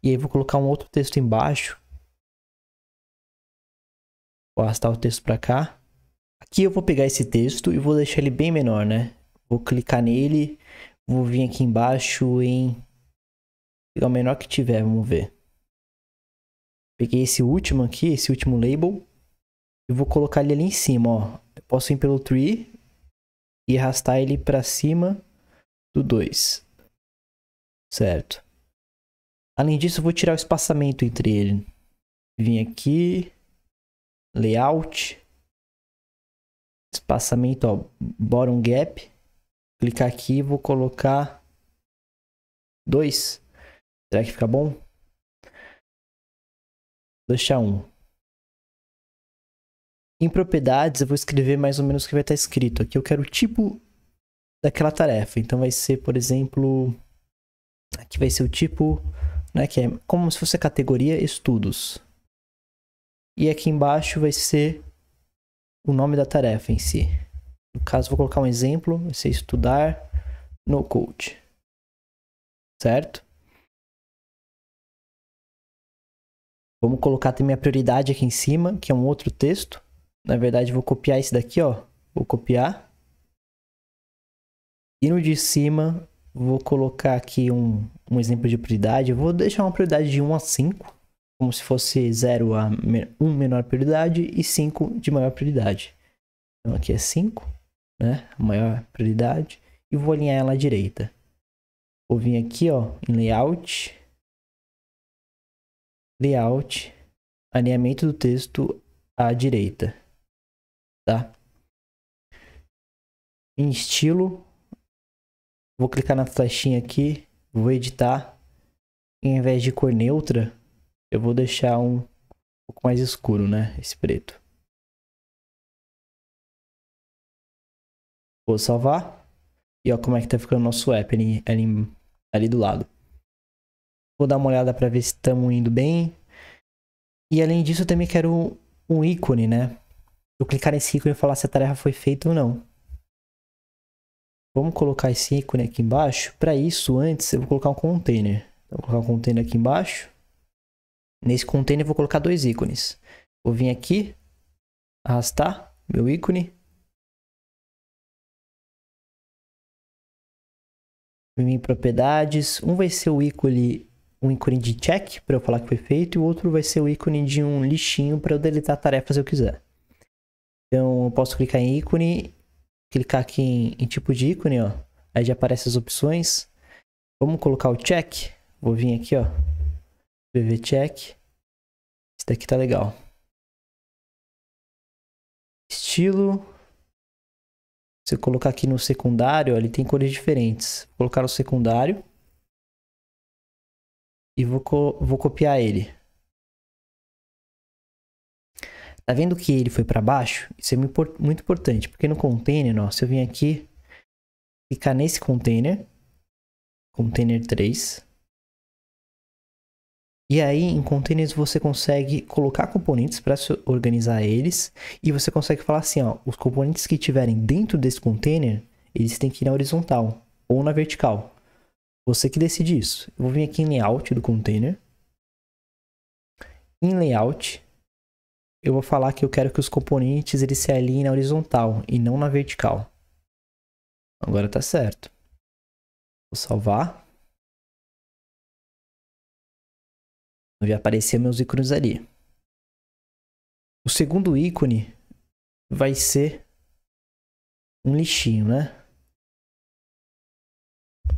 E aí vou colocar um outro texto embaixo. Vou arrastar o texto para cá. Aqui eu vou pegar esse texto e vou deixar ele bem menor, né? Vou clicar nele, vou vir aqui embaixo em... Pegar o menor que tiver, vamos ver. Peguei esse último aqui, esse último label. E vou colocar ele ali em cima, ó. Eu posso ir pelo tree e arrastar ele para cima do 2. Certo. Além disso, eu vou tirar o espaçamento entre ele. Vim aqui, layout, espaçamento, ó, bottom gap. Clicar aqui, vou colocar 2. Será que fica bom? Deixar 1. Um. Em propriedades, eu vou escrever mais ou menos o que vai estar escrito. Aqui eu quero o tipo daquela tarefa. Então vai ser, por exemplo, aqui vai ser o tipo, né, que é como se fosse a categoria estudos. E aqui embaixo vai ser o nome da tarefa em si. No caso, vou colocar um exemplo, vai ser estudar no code. Certo? Vamos colocar também a prioridade aqui em cima, que é um outro texto. Na verdade, vou copiar esse daqui, ó. Vou copiar. E no de cima, vou colocar aqui um, um exemplo de prioridade. Eu vou deixar uma prioridade de 1 a 5 como se fosse 0 a 1 menor prioridade e 5 de maior prioridade. Então aqui é 5, né? maior prioridade. E vou alinhar ela à direita. Vou vir aqui, ó, em layout. Layout. Alinhamento do texto à direita. Tá? Em estilo. Vou clicar na flechinha aqui. Vou editar. Em invés de cor neutra, eu vou deixar um, um pouco mais escuro, né? Esse preto. Vou salvar. E olha como é que tá ficando o nosso app ali, ali, ali do lado. Vou dar uma olhada para ver se estamos indo bem. E além disso, eu também quero um ícone, né? Eu clicar nesse ícone e falar se a tarefa foi feita ou não. Vamos colocar esse ícone aqui embaixo. Para isso, antes, eu vou colocar um container. Então, vou colocar um container aqui embaixo. Nesse container vou colocar dois ícones. Vou vir aqui, arrastar meu ícone. Vim em propriedades. Um vai ser o ícone, um ícone de check para eu falar que foi feito e o outro vai ser o ícone de um lixinho para eu deletar tarefas se eu quiser. Então eu posso clicar em ícone, clicar aqui em, em tipo de ícone, ó. Aí já aparecem as opções. Vamos colocar o check. Vou vir aqui, ó. BV check daqui tá legal. Estilo. Se eu colocar aqui no secundário, ó, ele tem cores diferentes. Vou colocar no secundário. E vou, co vou copiar ele. Tá vendo que ele foi para baixo? Isso é muito importante, porque no container, ó, se eu vim aqui, clicar nesse container, container 3, e aí, em containers, você consegue colocar componentes para organizar eles. E você consegue falar assim: ó, os componentes que tiverem dentro desse container, eles têm que ir na horizontal ou na vertical. Você que decide isso. Eu vou vir aqui em layout do container. Em layout, eu vou falar que eu quero que os componentes eles se alinhem na horizontal e não na vertical. Agora tá certo. Vou salvar. Onde aparecer meus ícones ali. O segundo ícone vai ser um lixinho, né?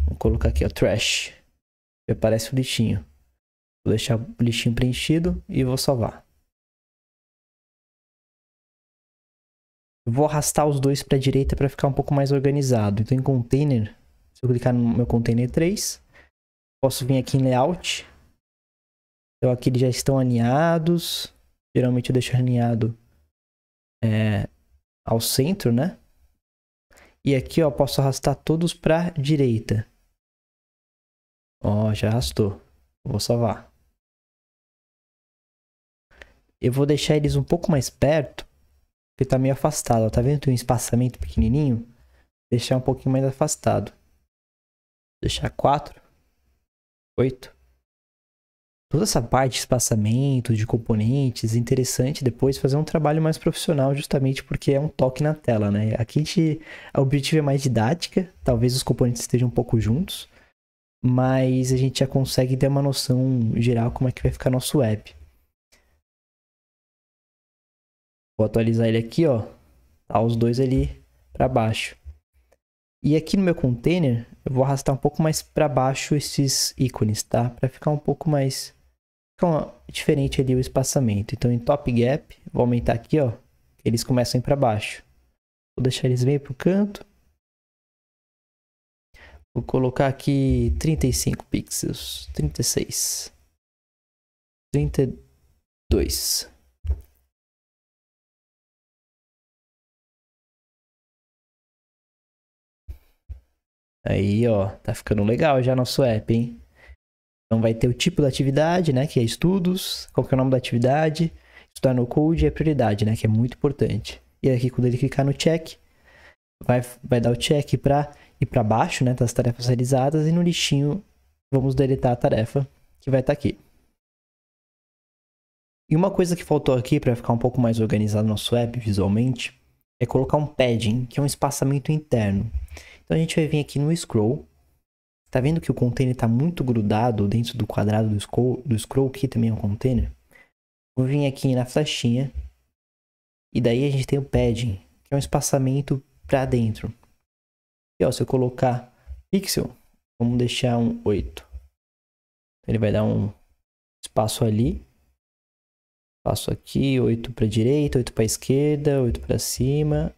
Vou colocar aqui, ó, trash. E aparece o lixinho. Vou deixar o lixinho preenchido e vou salvar. Vou arrastar os dois para a direita para ficar um pouco mais organizado. Então, em container, se eu clicar no meu container 3, posso vir aqui em layout, então aqui eles já estão alinhados. Geralmente eu deixo alinhado é, ao centro, né? E aqui, ó, posso arrastar todos para direita. Ó, já arrastou. Vou salvar. Eu vou deixar eles um pouco mais perto, porque tá meio afastado. Ó. Tá vendo? Tem um espaçamento pequenininho. Deixar um pouquinho mais afastado. Deixar 4, 8, toda essa parte de espaçamento, de componentes, é interessante depois fazer um trabalho mais profissional, justamente porque é um toque na tela, né? Aqui a gente, o objetivo é mais didática, talvez os componentes estejam um pouco juntos, mas a gente já consegue ter uma noção geral como é que vai ficar nosso app. Vou atualizar ele aqui, ó, tá os dois ali para baixo. E aqui no meu container, eu vou arrastar um pouco mais para baixo esses ícones, tá? Para ficar um pouco mais fica então, é diferente ali o espaçamento. Então, em top gap, vou aumentar aqui, ó. Eles começam para baixo. Vou deixar eles bem para o canto. Vou colocar aqui 35 pixels, 36, 32. Aí, ó, tá ficando legal já nosso app, hein? Então vai ter o tipo da atividade, né, que é estudos, qual que é o nome da atividade, estudar no code é prioridade, né, que é muito importante. E aqui quando ele clicar no check, vai, vai dar o check para ir para baixo, né, das tarefas realizadas e no lixinho vamos deletar a tarefa que vai estar tá aqui. E uma coisa que faltou aqui para ficar um pouco mais organizado no nosso app visualmente é colocar um padding, que é um espaçamento interno. Então a gente vai vir aqui no scroll Tá vendo que o container está muito grudado dentro do quadrado do scroll, do scroll que também é um container? Vou vir aqui na flechinha. E daí a gente tem o padding, que é um espaçamento para dentro. E ó, se eu colocar pixel, vamos deixar um 8. Então, ele vai dar um espaço ali. Espaço aqui, 8 para direita, 8 para esquerda, 8 para cima.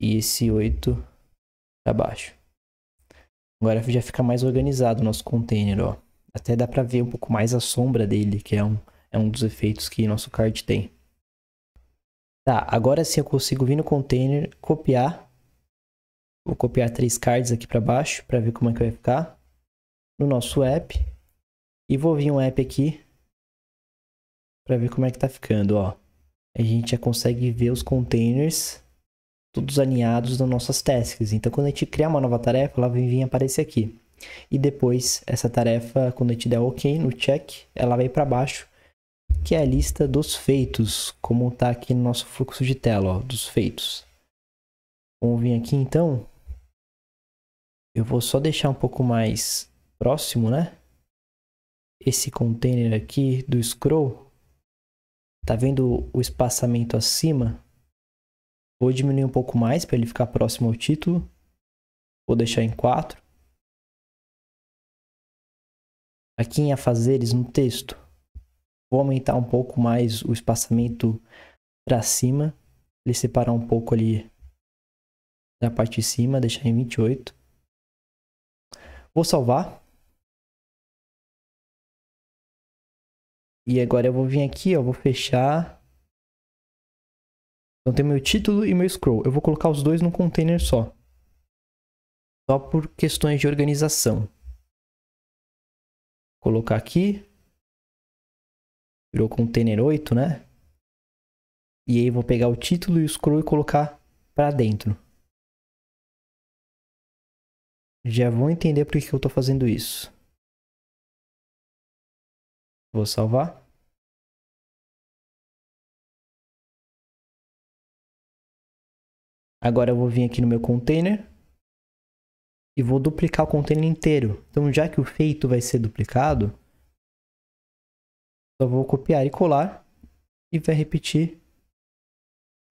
E esse 8 para baixo. Agora já fica mais organizado o nosso container, ó. Até dá para ver um pouco mais a sombra dele, que é um, é um dos efeitos que nosso card tem. Tá, agora sim eu consigo vir no container, copiar. Vou copiar três cards aqui para baixo para ver como é que vai ficar. No nosso app. E vou vir um app aqui para ver como é que tá ficando, ó. A gente já consegue ver os containers todos alinhados nas nossas tasks. Então, quando a gente criar uma nova tarefa, ela vem vir aparecer aqui. E depois, essa tarefa, quando a gente der OK no check, ela vai para baixo, que é a lista dos feitos, como está aqui no nosso fluxo de tela, ó, dos feitos. Vamos vir aqui então. Eu vou só deixar um pouco mais próximo, né? Esse container aqui do scroll. Tá vendo o espaçamento acima? Vou diminuir um pouco mais para ele ficar próximo ao título. Vou deixar em 4. Aqui em afazeres no texto, vou aumentar um pouco mais o espaçamento para cima. Ele separar um pouco ali da parte de cima, deixar em 28. Vou salvar. E agora eu vou vir aqui, ó, vou fechar então tem meu título e meu scroll. Eu vou colocar os dois num container só. Só por questões de organização. Vou colocar aqui. Virou container 8, né? E aí vou pegar o título e o scroll e colocar para dentro. Já vão entender por que eu estou fazendo isso. Vou salvar. Agora eu vou vir aqui no meu container e vou duplicar o container inteiro. Então, já que o feito vai ser duplicado, só vou copiar e colar e vai repetir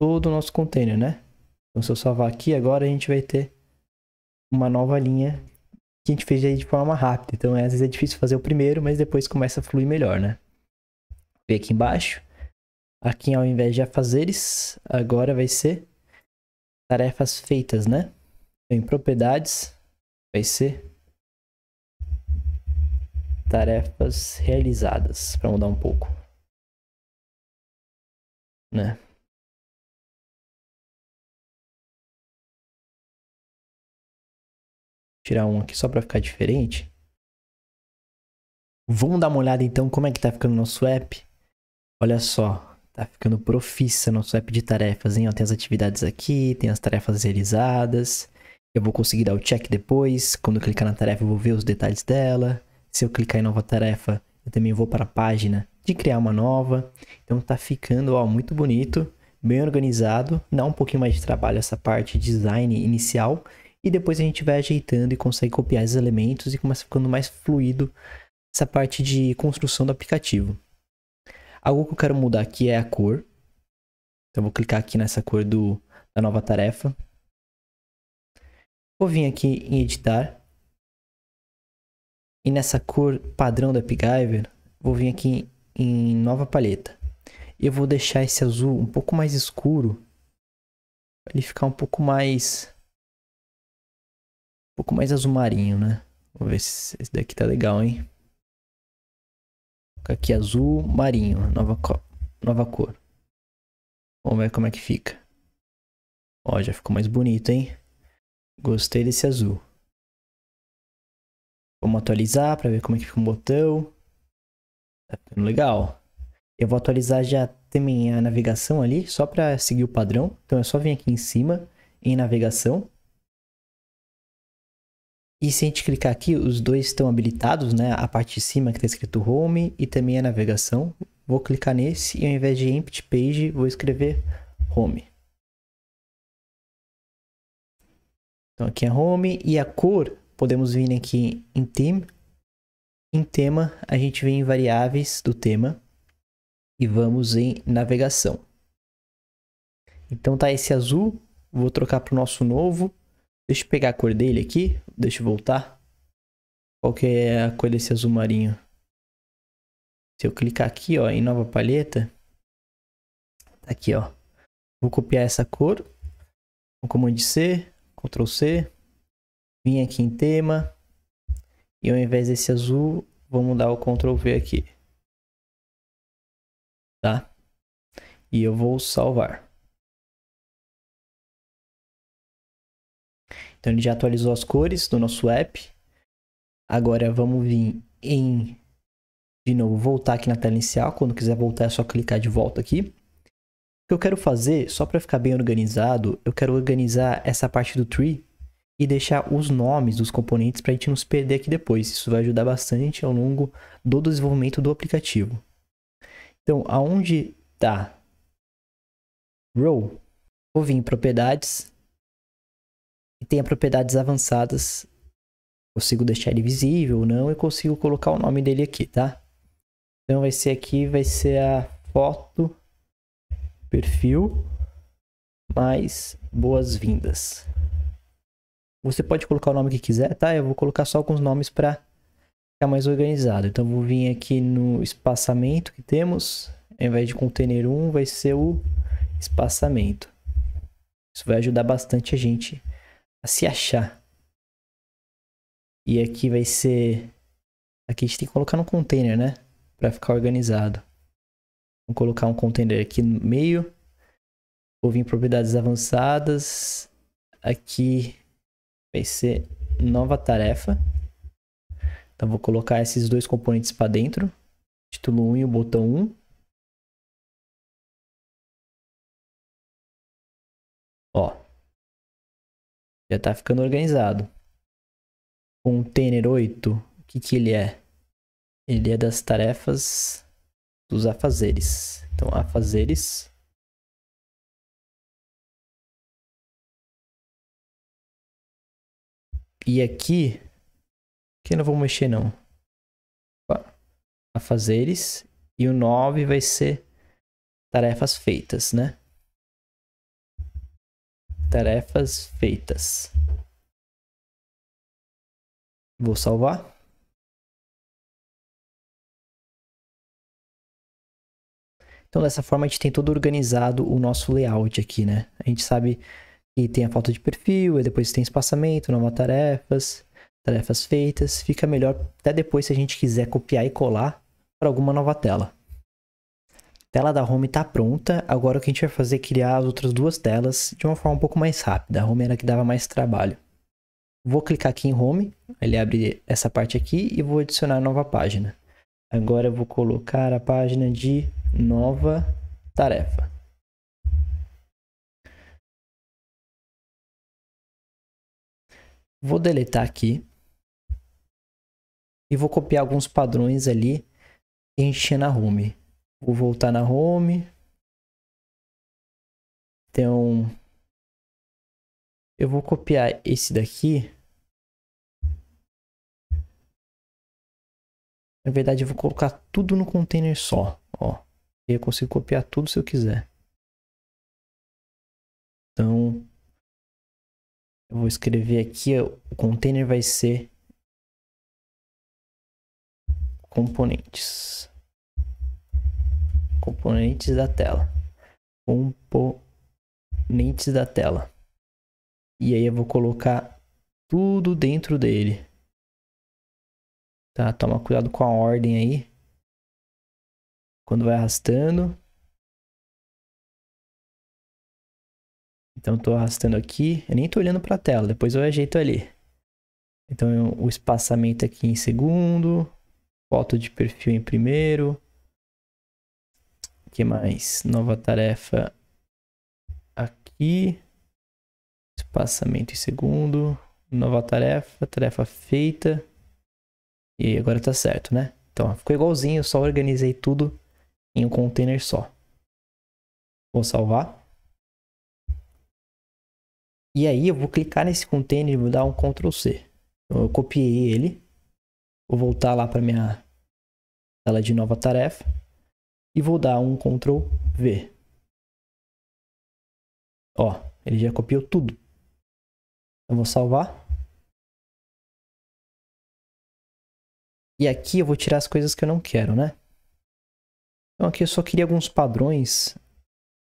todo o nosso container, né? Então, se eu salvar aqui agora, a gente vai ter uma nova linha que a gente fez aí de forma rápida. Então, às vezes é difícil fazer o primeiro, mas depois começa a fluir melhor, né? Vem aqui embaixo. Aqui, ao invés de afazeres, agora vai ser Tarefas feitas, né? Em propriedades vai ser tarefas realizadas, para mudar um pouco. Né? Tirar um aqui só para ficar diferente. Vamos dar uma olhada então como é que tá ficando o nosso app. Olha só, tá ficando profissa no app de tarefas, hein? Ó, tem as atividades aqui, tem as tarefas realizadas. Eu vou conseguir dar o check depois. Quando clicar na tarefa, eu vou ver os detalhes dela. Se eu clicar em nova tarefa, eu também vou para a página de criar uma nova. Então tá ficando ó, muito bonito, bem organizado. Dá um pouquinho mais de trabalho essa parte de design inicial. E depois a gente vai ajeitando e consegue copiar os elementos e começa ficando mais fluido essa parte de construção do aplicativo. Algo que eu quero mudar aqui é a cor. Então eu vou clicar aqui nessa cor do, da nova tarefa. Vou vir aqui em editar. E nessa cor padrão da Pigiver, vou vir aqui em nova palheta. Eu vou deixar esse azul um pouco mais escuro. Pra ele ficar um pouco mais... Um pouco mais azul marinho, né? Vamos ver se esse daqui tá legal, hein? Fica aqui azul marinho, nova, co nova cor. Vamos ver como é que fica. Ó, já ficou mais bonito, hein? Gostei desse azul. Vamos atualizar para ver como é que fica o botão. Tá ficando legal. Eu vou atualizar já também a navegação ali, só para seguir o padrão. Então é só vir aqui em cima, em navegação. E se a gente clicar aqui, os dois estão habilitados, né? A parte de cima que está escrito Home e também a navegação. Vou clicar nesse e ao invés de Empty Page, vou escrever Home. Então aqui é Home e a cor, podemos vir aqui em Theme. Em tema, a gente vem em variáveis do tema e vamos em navegação. Então tá esse azul, vou trocar para o nosso novo Deixa eu pegar a cor dele aqui. Deixa eu voltar. Qual que é a cor desse azul marinho? Se eu clicar aqui, ó, em nova palheta. Tá aqui, ó. Vou copiar essa cor. Com o comando C, Ctrl C. Vim aqui em tema. E ao invés desse azul, vamos dar o Ctrl V aqui. Tá? E eu vou salvar. Então ele já atualizou as cores do nosso app. Agora vamos vir em de novo voltar aqui na tela inicial. Quando quiser voltar é só clicar de volta aqui. O que eu quero fazer, só para ficar bem organizado, eu quero organizar essa parte do tree e deixar os nomes dos componentes para a gente não se perder aqui depois. Isso vai ajudar bastante ao longo do desenvolvimento do aplicativo. Então, aonde está row, vou vir em propriedades, e tenha propriedades avançadas. Consigo deixar ele visível ou não, e consigo colocar o nome dele aqui, tá? Então vai ser aqui, vai ser a foto perfil mais boas-vindas. Você pode colocar o nome que quiser, tá? Eu vou colocar só alguns nomes para ficar mais organizado. Então vou vir aqui no espaçamento que temos, ao invés de container 1, vai ser o espaçamento. Isso vai ajudar bastante a gente a se achar. E aqui vai ser. Aqui a gente tem que colocar no container, né? Para ficar organizado. Vou colocar um container aqui no meio. Vou vir em propriedades avançadas. Aqui vai ser nova tarefa. Então vou colocar esses dois componentes para dentro. Título 1 e o botão 1. Ó, já tá ficando organizado. Container 8, o que que ele é? Ele é das tarefas dos afazeres. Então, afazeres. E aqui, que eu não vou mexer não. Afazeres. E o 9 vai ser tarefas feitas, né? Tarefas feitas. Vou salvar. Então, dessa forma, a gente tem todo organizado o nosso layout aqui, né? A gente sabe que tem a foto de perfil, e depois tem espaçamento, nova tarefas, tarefas feitas. Fica melhor até depois se a gente quiser copiar e colar para alguma nova tela tela da home está pronta, agora o que a gente vai fazer é criar as outras duas telas de uma forma um pouco mais rápida, a home era que dava mais trabalho. Vou clicar aqui em home, ele abre essa parte aqui e vou adicionar nova página. Agora eu vou colocar a página de nova tarefa. Vou deletar aqui. E vou copiar alguns padrões ali que a gente tinha na home. Vou voltar na home. Então, eu vou copiar esse daqui. Na verdade, eu vou colocar tudo no container só, ó. E eu consigo copiar tudo se eu quiser. Então, eu vou escrever aqui, o container vai ser componentes componentes da tela. Componentes da tela. E aí eu vou colocar tudo dentro dele. Tá? Toma cuidado com a ordem aí. Quando vai arrastando. Então estou arrastando aqui. Eu nem estou olhando para a tela, depois eu ajeito ali. Então eu, o espaçamento aqui em segundo, foto de perfil em primeiro, que mais? Nova tarefa aqui. Espaçamento em segundo. Nova tarefa, tarefa feita. E agora tá certo, né? Então, ficou igualzinho, eu só organizei tudo em um container só. Vou salvar. E aí eu vou clicar nesse container e vou dar um Ctrl C. eu copiei ele. Vou voltar lá para minha tela de nova tarefa e vou dar um Ctrl V. Ó, ele já copiou tudo. Eu vou salvar. E aqui eu vou tirar as coisas que eu não quero, né? Então aqui eu só queria alguns padrões.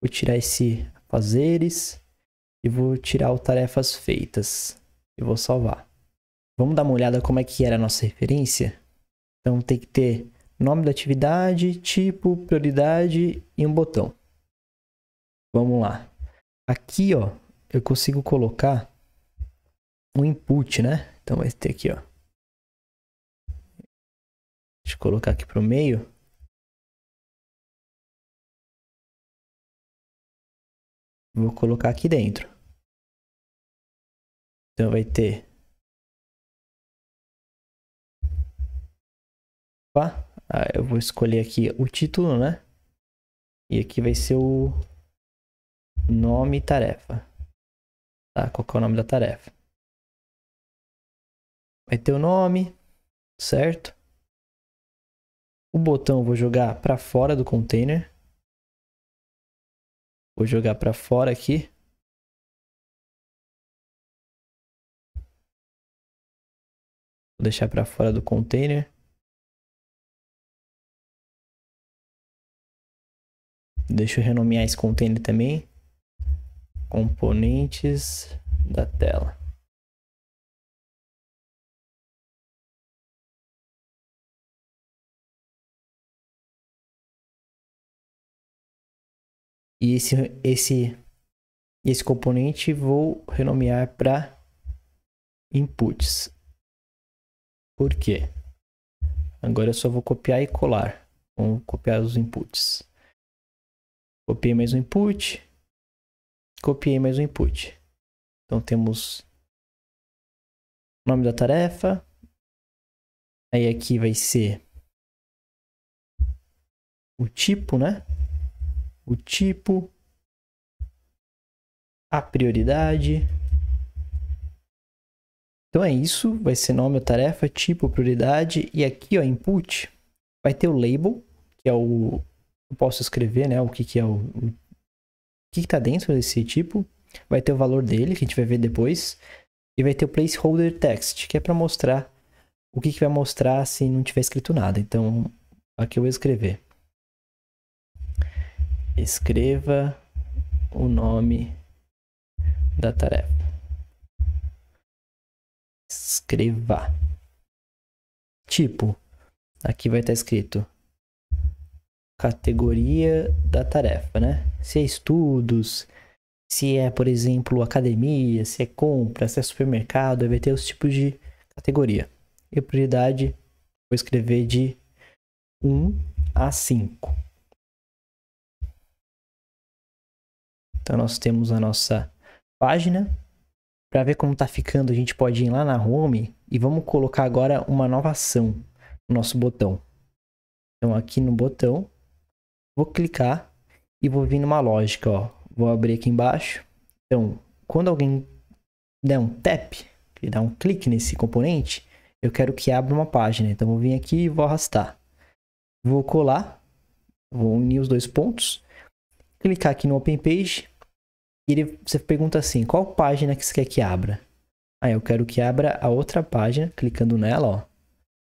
Vou tirar esse fazeres e vou tirar o tarefas feitas e vou salvar. Vamos dar uma olhada como é que era a nossa referência? Então tem que ter nome da atividade, tipo, prioridade e um botão. Vamos lá. Aqui, ó, eu consigo colocar um input, né? Então vai ter aqui, ó. Deixa eu colocar aqui para o meio. Vou colocar aqui dentro. Então vai ter. Opa. Ah, eu vou escolher aqui o título, né? E aqui vai ser o nome e tarefa. Tá, qual é o nome da tarefa? Vai ter o nome, certo? O botão eu vou jogar para fora do container. Vou jogar para fora aqui. Vou deixar para fora do container. Deixa eu renomear esse container também. Componentes da tela. E esse, esse, esse componente vou renomear para inputs. Por quê? Agora eu só vou copiar e colar. Vou copiar os inputs. Copiei mais um input. Copiei mais um input. Então temos nome da tarefa. Aí aqui vai ser o tipo, né? O tipo, a prioridade. Então é isso, vai ser nome, tarefa, tipo, prioridade e aqui, ó, input, vai ter o label, que é o eu posso escrever, né? O que, que é o, o que está dentro desse tipo. Vai ter o valor dele, que a gente vai ver depois. E vai ter o placeholder text, que é para mostrar o que, que vai mostrar se não tiver escrito nada. Então, aqui eu vou escrever. Escreva o nome da tarefa. Escreva. Tipo. Aqui vai estar tá escrito categoria da tarefa, né? Se é estudos, se é, por exemplo, academia, se é compra, se é supermercado, vai ter é os tipos de categoria. E prioridade, vou escrever de 1 a 5. Então, nós temos a nossa página. Para ver como está ficando, a gente pode ir lá na home e vamos colocar agora uma nova ação no nosso botão. Então, aqui no botão, Vou clicar e vou vir numa lógica, ó. Vou abrir aqui embaixo. Então, quando alguém der um tap, que dá um clique nesse componente, eu quero que abra uma página. Então, vou vir aqui e vou arrastar. Vou colar, vou unir os dois pontos, clicar aqui no Open Page e ele, você pergunta assim, qual página que você quer que abra? Aí eu quero que abra a outra página, clicando nela, ó.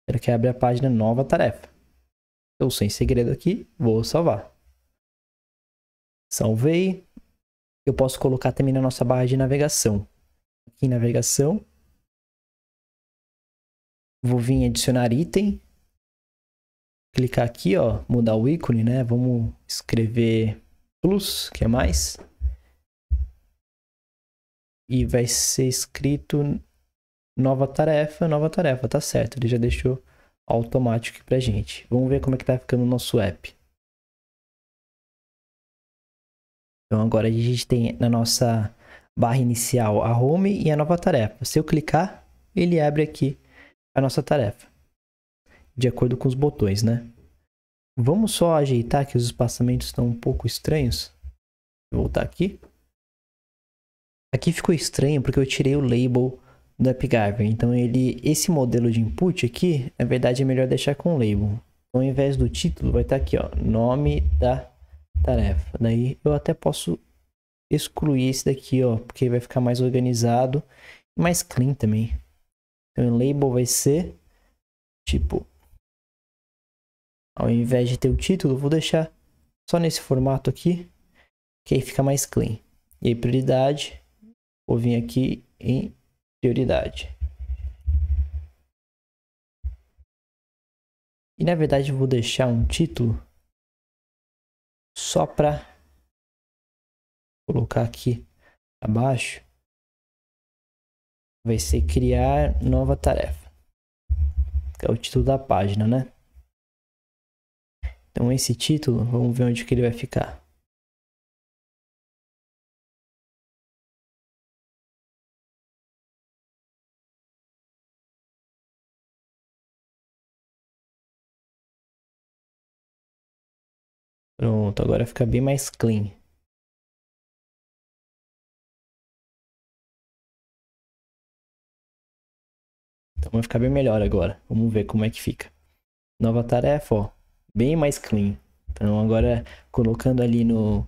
Quero que abra a página nova tarefa eu sem segredo aqui, vou salvar. Salvei. Eu posso colocar também na nossa barra de navegação. Aqui em navegação. Vou vir em adicionar item. Clicar aqui, ó, mudar o ícone, né? Vamos escrever plus, que é mais. E vai ser escrito nova tarefa, nova tarefa, tá certo. Ele já deixou automático para gente. Vamos ver como é que tá ficando o nosso app. Então agora a gente tem na nossa barra inicial a home e a nova tarefa. Se eu clicar, ele abre aqui a nossa tarefa, de acordo com os botões, né? Vamos só ajeitar que os espaçamentos estão um pouco estranhos. Vou voltar aqui. Aqui ficou estranho porque eu tirei o label do AppGyver. Então ele, esse modelo de input aqui, na verdade é melhor deixar com label. Então, ao invés do título, vai estar tá aqui, ó, nome da tarefa. Daí eu até posso excluir esse daqui, ó, porque vai ficar mais organizado e mais clean também. Então, o label vai ser tipo ao invés de ter o título, vou deixar só nesse formato aqui, que aí fica mais clean. E aí, prioridade, vou vir aqui em prioridade. E na verdade vou deixar um título só para colocar aqui abaixo. Vai ser criar nova tarefa. Que é o título da página, né? Então esse título, vamos ver onde que ele vai ficar. Pronto, agora fica bem mais clean. Então vai ficar bem melhor agora. Vamos ver como é que fica. Nova tarefa, ó. Bem mais clean. Então agora colocando ali no,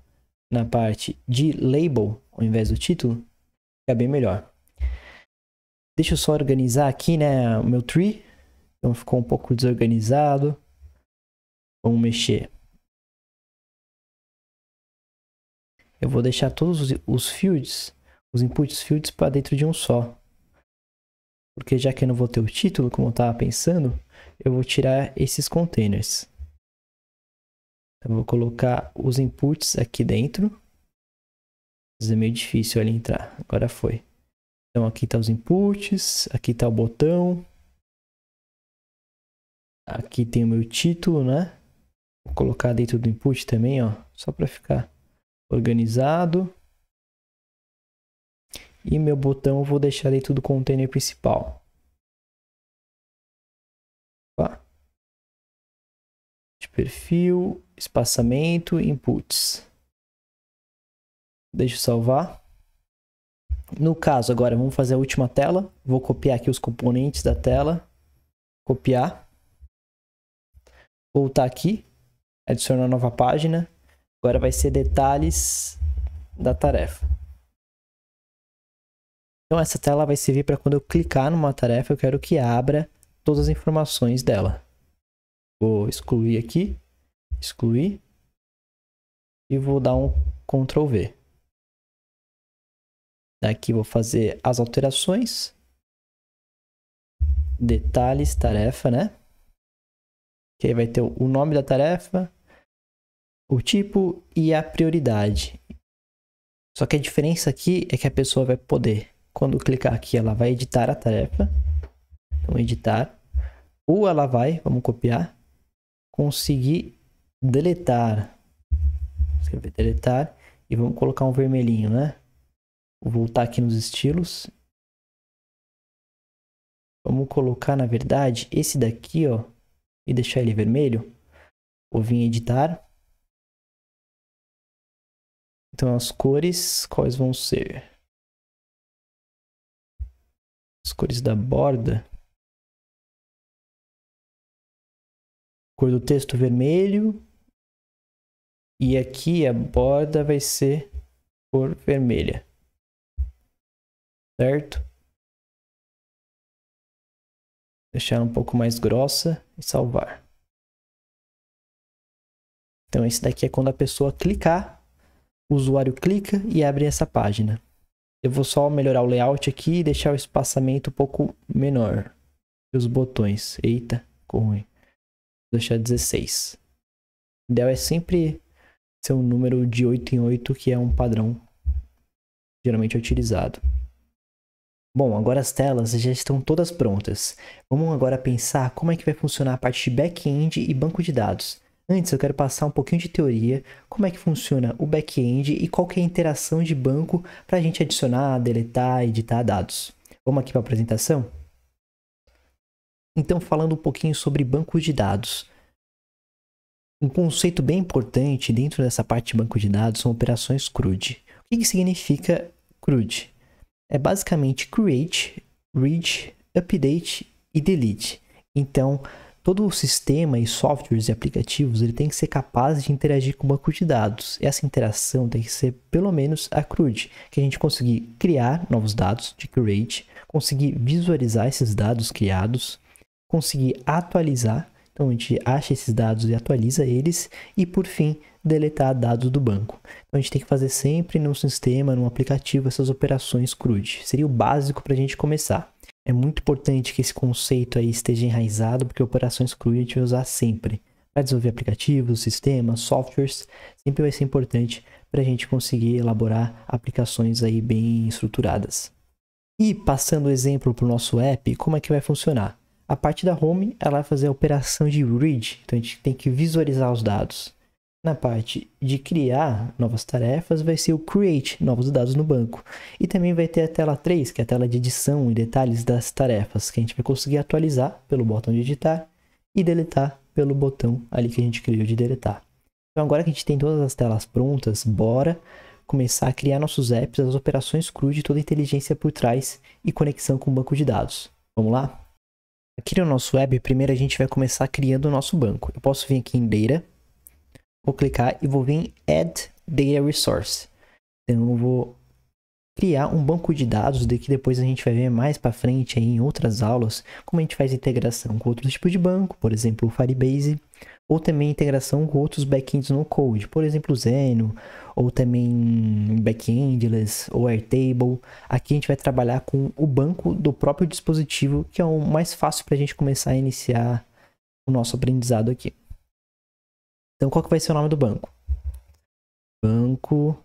na parte de label, ao invés do título, fica bem melhor. Deixa eu só organizar aqui, né, o meu tree. Então ficou um pouco desorganizado. Vamos mexer. eu vou deixar todos os, os fields, os inputs fields para dentro de um só. Porque já que eu não vou ter o título, como eu estava pensando, eu vou tirar esses containers. eu vou colocar os inputs aqui dentro. Mas é meio difícil ali entrar. Agora foi. Então aqui está os inputs, aqui está o botão. Aqui tem o meu título, né? Vou colocar dentro do input também, ó, só para ficar organizado. E meu botão eu vou deixar aí tudo container principal. Opa. De perfil, espaçamento, inputs. Deixa eu salvar. No caso agora, vamos fazer a última tela. Vou copiar aqui os componentes da tela. Copiar. Voltar aqui. Adicionar nova página. Agora vai ser detalhes da tarefa. Então essa tela vai servir para quando eu clicar numa tarefa, eu quero que abra todas as informações dela. Vou excluir aqui, excluir e vou dar um Ctrl V. Daqui vou fazer as alterações. Detalhes, tarefa, né? Que aí vai ter o nome da tarefa, o tipo e a prioridade. Só que a diferença aqui é que a pessoa vai poder, quando clicar aqui, ela vai editar a tarefa. Então, editar. Ou ela vai, vamos copiar, conseguir deletar. Escrever deletar. E vamos colocar um vermelhinho, né? Vou voltar aqui nos estilos. Vamos colocar, na verdade, esse daqui, ó. E deixar ele vermelho. Vou vir editar. Então as cores, quais vão ser? As cores da borda. Cor do texto vermelho. E aqui a borda vai ser cor vermelha. Certo? Deixar um pouco mais grossa e salvar. Então esse daqui é quando a pessoa clicar o usuário clica e abre essa página. Eu vou só melhorar o layout aqui e deixar o espaçamento um pouco menor. E os botões. Eita, ficou ruim. Vou deixar 16. O ideal é sempre ser um número de 8 em 8, que é um padrão geralmente utilizado. Bom, agora as telas já estão todas prontas. Vamos agora pensar como é que vai funcionar a parte de back-end e banco de dados. Antes eu quero passar um pouquinho de teoria, como é que funciona o back-end e qual que é a interação de banco para a gente adicionar, deletar, editar dados. Vamos aqui para a apresentação? Então, falando um pouquinho sobre banco de dados. Um conceito bem importante dentro dessa parte de banco de dados são operações CRUD. O que, que significa CRUD? É basicamente create, read, update e delete. Então, Todo o sistema e softwares e aplicativos ele tem que ser capaz de interagir com o banco de dados. Essa interação tem que ser pelo menos a CRUD, que a gente conseguir criar novos dados de create, conseguir visualizar esses dados criados, conseguir atualizar, então a gente acha esses dados e atualiza eles, e por fim deletar dados do banco. Então a gente tem que fazer sempre num sistema, num aplicativo, essas operações CRUD. Seria o básico para a gente começar. É muito importante que esse conceito aí esteja enraizado, porque operações CRUD a gente vai usar sempre. Para desenvolver aplicativos, sistemas, softwares, sempre vai ser importante para a gente conseguir elaborar aplicações aí bem estruturadas. E passando o exemplo para o nosso app, como é que vai funcionar? A parte da home, ela vai fazer a operação de read, então a gente tem que visualizar os dados na parte de criar novas tarefas vai ser o create novos dados no banco. E também vai ter a tela 3, que é a tela de edição e detalhes das tarefas, que a gente vai conseguir atualizar pelo botão de editar e deletar pelo botão ali que a gente criou de deletar. Então agora que a gente tem todas as telas prontas, bora começar a criar nossos apps, as operações CRUD de toda a inteligência por trás e conexão com o banco de dados. Vamos lá? Aqui no nosso web, primeiro a gente vai começar criando o nosso banco. Eu posso vir aqui em Data, Vou clicar e vou vir em Add Data Resource. Então eu vou criar um banco de dados de que depois a gente vai ver mais para frente aí, em outras aulas como a gente faz integração com outros tipos de banco, por exemplo o Firebase, ou também integração com outros backends no code, por exemplo o Zeno, ou também Backendless ou Airtable. Aqui a gente vai trabalhar com o banco do próprio dispositivo, que é o mais fácil para a gente começar a iniciar o nosso aprendizado aqui. Então, qual que vai ser o nome do banco? Banco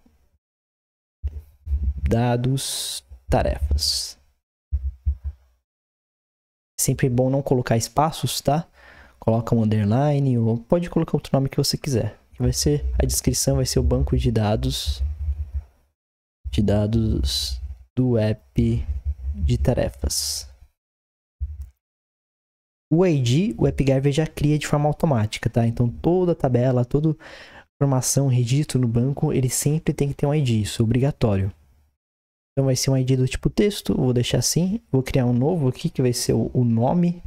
dados tarefas. Sempre bom não colocar espaços, tá? Coloca um underline ou pode colocar outro nome que você quiser. Vai ser a descrição, vai ser o banco de dados de dados do app de tarefas o ID, o AppGarver já cria de forma automática, tá? Então toda tabela, toda informação, registro no banco, ele sempre tem que ter um ID, isso é obrigatório. Então vai ser um ID do tipo texto, vou deixar assim, vou criar um novo aqui que vai ser o nome,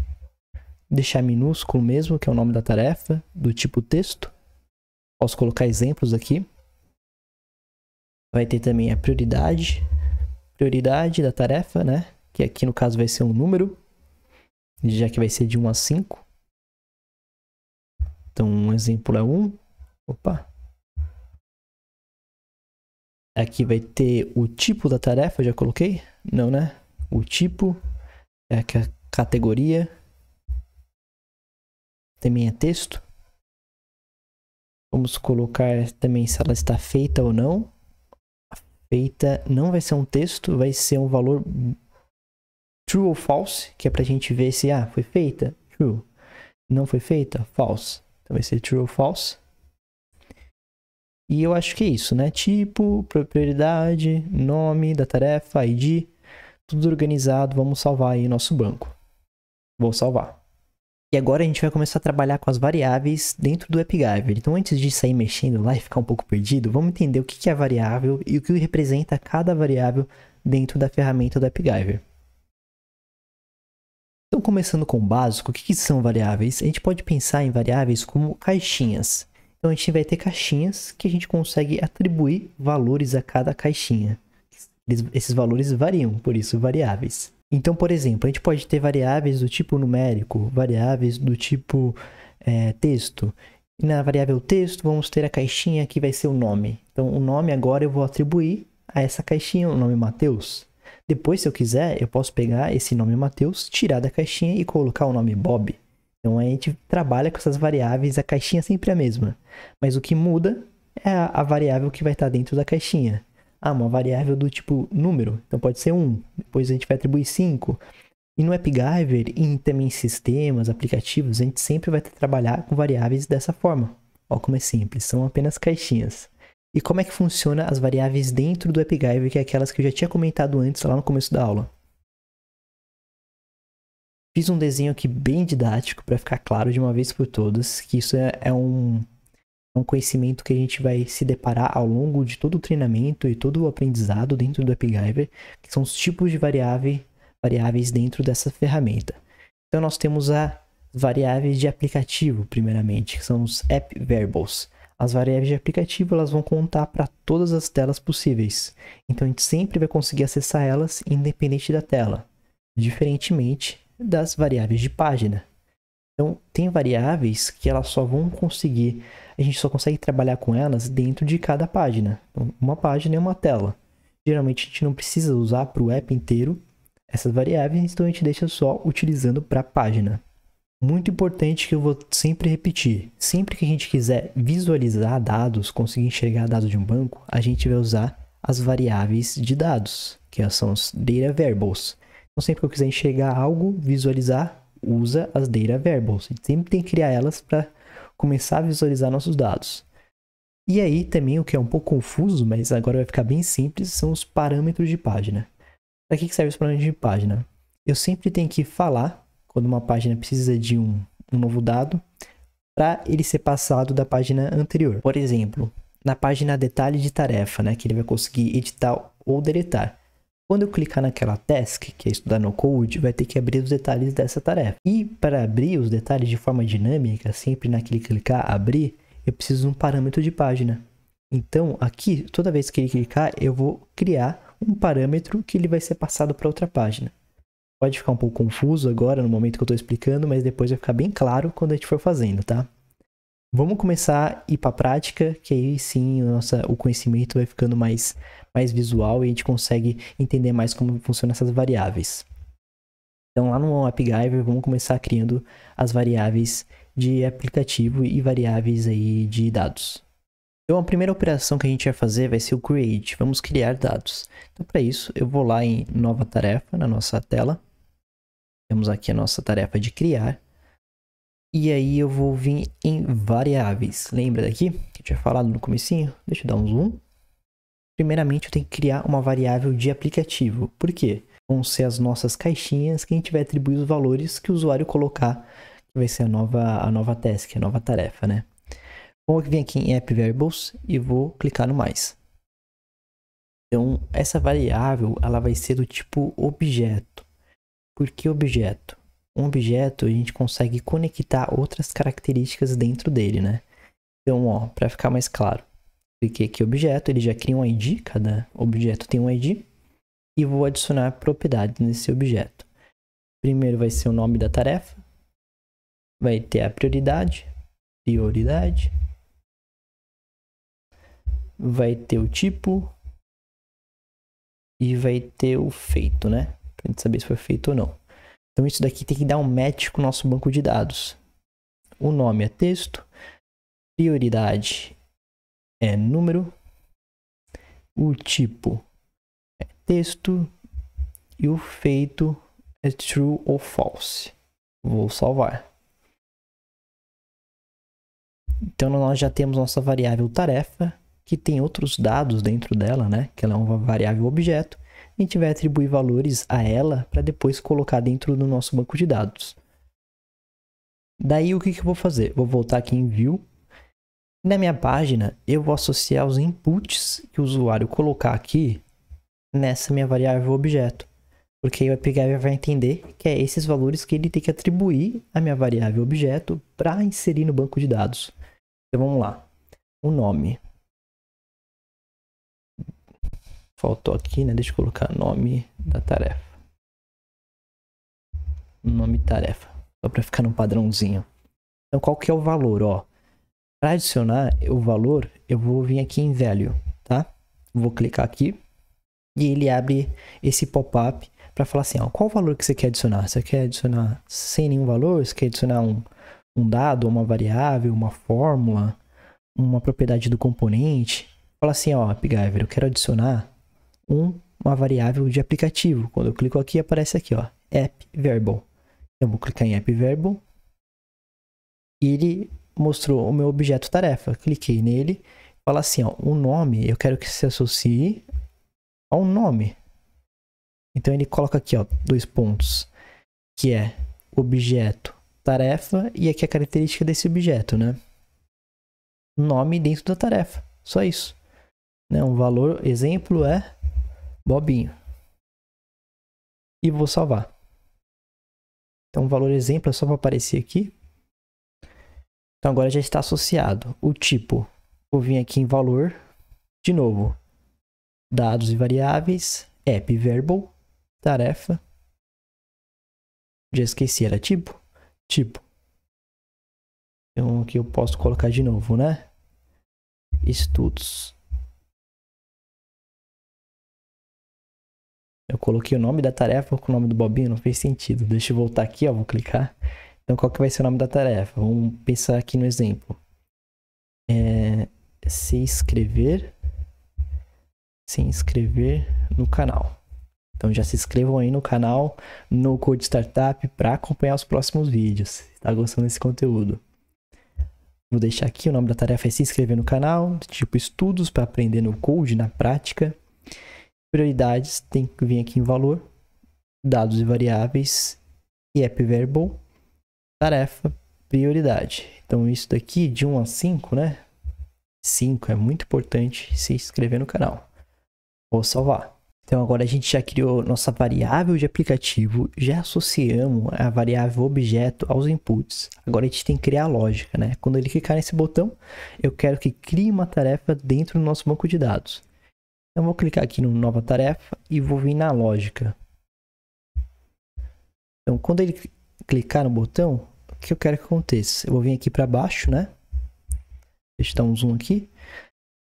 deixar minúsculo mesmo, que é o nome da tarefa, do tipo texto. Posso colocar exemplos aqui. Vai ter também a prioridade, prioridade da tarefa, né? Que aqui no caso vai ser um número já que vai ser de 1 a 5. Então, um exemplo é 1. Opa! Aqui vai ter o tipo da tarefa, já coloquei? Não, né? O tipo, é a categoria, também é texto. Vamos colocar também se ela está feita ou não. feita não vai ser um texto, vai ser um valor true ou false, que é pra gente ver se ah, foi feita, true. Não foi feita, false. Então vai ser true ou false. E eu acho que é isso, né? Tipo, propriedade, nome da tarefa, ID, tudo organizado. Vamos salvar aí nosso banco. Vou salvar. E agora a gente vai começar a trabalhar com as variáveis dentro do AppGyver. Então, antes de sair mexendo lá e ficar um pouco perdido, vamos entender o que é variável e o que representa cada variável dentro da ferramenta do AppGyver. Então, começando com o básico, o que, que, são variáveis? A gente pode pensar em variáveis como caixinhas. Então, a gente vai ter caixinhas que a gente consegue atribuir valores a cada caixinha. esses valores variam, por isso, variáveis. Então, por exemplo, a gente pode ter variáveis do tipo numérico, variáveis do tipo é, texto. E na variável texto, vamos ter a caixinha que vai ser o nome. Então, o nome agora eu vou atribuir a essa caixinha, o nome Mateus. Depois, se eu quiser, eu posso pegar esse nome Mateus, tirar da caixinha e colocar o nome Bob. Então a gente trabalha com essas variáveis, a caixinha é sempre é a mesma. Mas o que muda é a, variável que vai estar dentro da caixinha. Ah, uma variável do tipo número, então pode ser 1, depois a gente vai atribuir 5. E no AppGiver, e também em sistemas, aplicativos, a gente sempre vai trabalhar com variáveis dessa forma. Olha como é simples, são apenas caixinhas e como é que funciona as variáveis dentro do AppGyver, que é aquelas que eu já tinha comentado antes lá no começo da aula. Fiz um desenho aqui bem didático para ficar claro de uma vez por todas que isso é, é um, é um conhecimento que a gente vai se deparar ao longo de todo o treinamento e todo o aprendizado dentro do AppGyver, que são os tipos de variável, variáveis dentro dessa ferramenta. Então nós temos as variáveis de aplicativo, primeiramente, que são os app variables. As variáveis de aplicativo elas vão contar para todas as telas possíveis, então a gente sempre vai conseguir acessar elas independente da tela, diferentemente das variáveis de página. Então tem variáveis que elas só vão conseguir, a gente só consegue trabalhar com elas dentro de cada página. Então, uma página é uma tela. Geralmente a gente não precisa usar para o app inteiro essas variáveis, então a gente deixa só utilizando para a página muito importante que eu vou sempre repetir. Sempre que a gente quiser visualizar dados, conseguir enxergar dados de um banco, a gente vai usar as variáveis de dados, que são os data variables. Então, sempre que eu quiser enxergar algo, visualizar, usa as data variables. A gente sempre tem que criar elas para começar a visualizar nossos dados. E aí também o que é um pouco confuso, mas agora vai ficar bem simples, são os parâmetros de página. Para que serve os parâmetros de página? Eu sempre tenho que falar quando uma página precisa de um, um novo dado, para ele ser passado da página anterior. Por exemplo, na página detalhe de tarefa, né, que ele vai conseguir editar ou deletar. Quando eu clicar naquela task, que é estudar no code, vai ter que abrir os detalhes dessa tarefa. E para abrir os detalhes de forma dinâmica, sempre naquele clicar abrir, eu preciso de um parâmetro de página. Então, aqui, toda vez que ele clicar, eu vou criar um parâmetro que ele vai ser passado para outra página pode ficar um pouco confuso agora no momento que eu estou explicando, mas depois vai ficar bem claro quando a gente for fazendo, tá? Vamos começar a ir para a prática, que aí sim o, nosso o conhecimento vai ficando mais, mais visual e a gente consegue entender mais como funcionam essas variáveis. Então lá no AppGyver vamos começar criando as variáveis de aplicativo e variáveis aí de dados. Então a primeira operação que a gente vai fazer vai ser o create, vamos criar dados. Então para isso eu vou lá em nova tarefa na nossa tela temos aqui a nossa tarefa de criar. E aí eu vou vir em variáveis. Lembra daqui que eu tinha falado no comecinho? Deixa eu dar um zoom. Primeiramente eu tenho que criar uma variável de aplicativo. Por quê? Vão ser as nossas caixinhas que a gente vai atribuir os valores que o usuário colocar, que vai ser a nova, a nova task, a nova tarefa, né? Vou vir aqui em App Variables e vou clicar no mais. Então, essa variável ela vai ser do tipo objeto. Por que objeto? Um objeto a gente consegue conectar outras características dentro dele, né? Então, ó, para ficar mais claro, cliquei aqui objeto, ele já cria um ID, cada objeto tem um ID, e vou adicionar propriedades nesse objeto. Primeiro vai ser o nome da tarefa, vai ter a prioridade, prioridade, vai ter o tipo e vai ter o feito, né? Pra gente saber se foi feito ou não. Então isso daqui tem que dar um match com o nosso banco de dados. O nome é texto. Prioridade é número. O tipo é texto. E o feito é true ou false. Vou salvar. Então nós já temos nossa variável tarefa, que tem outros dados dentro dela, né? Que ela é uma variável objeto a gente vai atribuir valores a ela para depois colocar dentro do nosso banco de dados. Daí o que, que eu vou fazer? Vou voltar aqui em View. Na minha página, eu vou associar os inputs que o usuário colocar aqui nessa minha variável objeto. Porque aí o API vai entender que é esses valores que ele tem que atribuir à minha variável objeto para inserir no banco de dados. Então vamos lá. O nome. Faltou aqui, né? Deixa eu colocar nome da tarefa. Nome tarefa. Só para ficar no padrãozinho. Então, qual que é o valor, ó? Para adicionar o valor, eu vou vir aqui em value, tá? Vou clicar aqui e ele abre esse pop-up para falar assim, ó, qual o valor que você quer adicionar? Você quer adicionar sem nenhum valor? Você quer adicionar um, um dado, uma variável, uma fórmula, uma propriedade do componente? Fala assim, ó, PGiver, eu quero adicionar um, uma variável de aplicativo. Quando eu clico aqui, aparece aqui, ó, app verbal. Eu vou clicar em app verbal. E ele mostrou o meu objeto tarefa. Cliquei nele. Fala assim, ó, um nome, eu quero que se associe a um nome. Então ele coloca aqui, ó, dois pontos, que é objeto tarefa e aqui a característica desse objeto, né? Nome dentro da tarefa. Só isso. Né? Um valor exemplo é Bobinho. E vou salvar. Então o valor exemplo é só para aparecer aqui. Então agora já está associado o tipo. Vou vir aqui em valor, de novo, dados e variáveis, app verbal, tarefa. Já esqueci, era tipo? Tipo. Então aqui eu posso colocar de novo, né? Estudos. Eu coloquei o nome da tarefa com o nome do Bobinho, não fez sentido. Deixa eu voltar aqui, ó, vou clicar. Então, qual que vai ser o nome da tarefa? Vamos pensar aqui no exemplo. É, se inscrever, se inscrever no canal. Então já se inscrevam aí no canal no Code Startup para acompanhar os próximos vídeos. Está gostando desse conteúdo? Vou deixar aqui o nome da tarefa é se inscrever no canal, tipo estudos para aprender no code na prática. Prioridades tem que vir aqui em valor, dados e variáveis e app variable, tarefa, prioridade. Então isso daqui de 1 a 5, né? 5 é muito importante se inscrever no canal. Vou salvar. Então agora a gente já criou nossa variável de aplicativo, já associamos a variável objeto aos inputs. Agora a gente tem que criar a lógica, né? Quando ele clicar nesse botão, eu quero que crie uma tarefa dentro do nosso banco de dados. Então vou clicar aqui no nova tarefa e vou vir na lógica. Então quando ele clicar no botão, o que eu quero que aconteça? Eu vou vir aqui para baixo, né? Deixa eu dar um zoom aqui.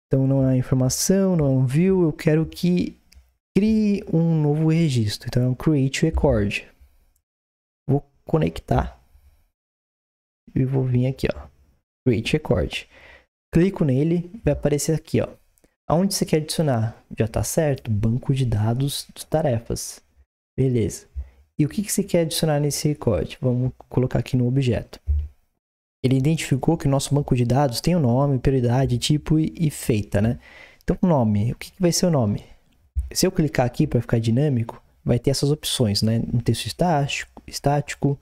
Então não é informação, não é um view, eu quero que crie um novo registro. Então é um create record. Vou conectar e vou vir aqui, ó, create record. Clico nele, vai aparecer aqui, ó, Aonde você quer adicionar? Já está certo? Banco de dados de tarefas. Beleza. E o que, que você quer adicionar nesse recorde? Vamos colocar aqui no objeto. Ele identificou que o nosso banco de dados tem o um nome, prioridade, tipo e, e feita, né? Então, nome. O que, que vai ser o nome? Se eu clicar aqui para ficar dinâmico, vai ter essas opções, né? Um texto estático, estático,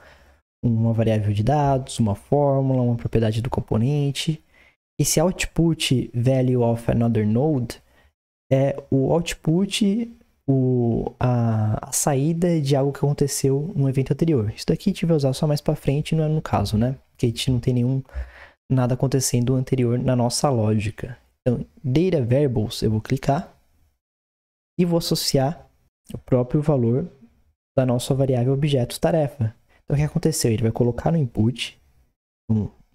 uma variável de dados, uma fórmula, uma propriedade do componente, esse output value of another node é o output, o, a, a saída de algo que aconteceu no evento anterior. Isso daqui a gente vai usar só mais para frente, não é no caso, né? Porque a gente não tem nenhum nada acontecendo anterior na nossa lógica. Então, data variables, eu vou clicar e vou associar o próprio valor da nossa variável objeto tarefa. Então, o que aconteceu? Ele vai colocar no input,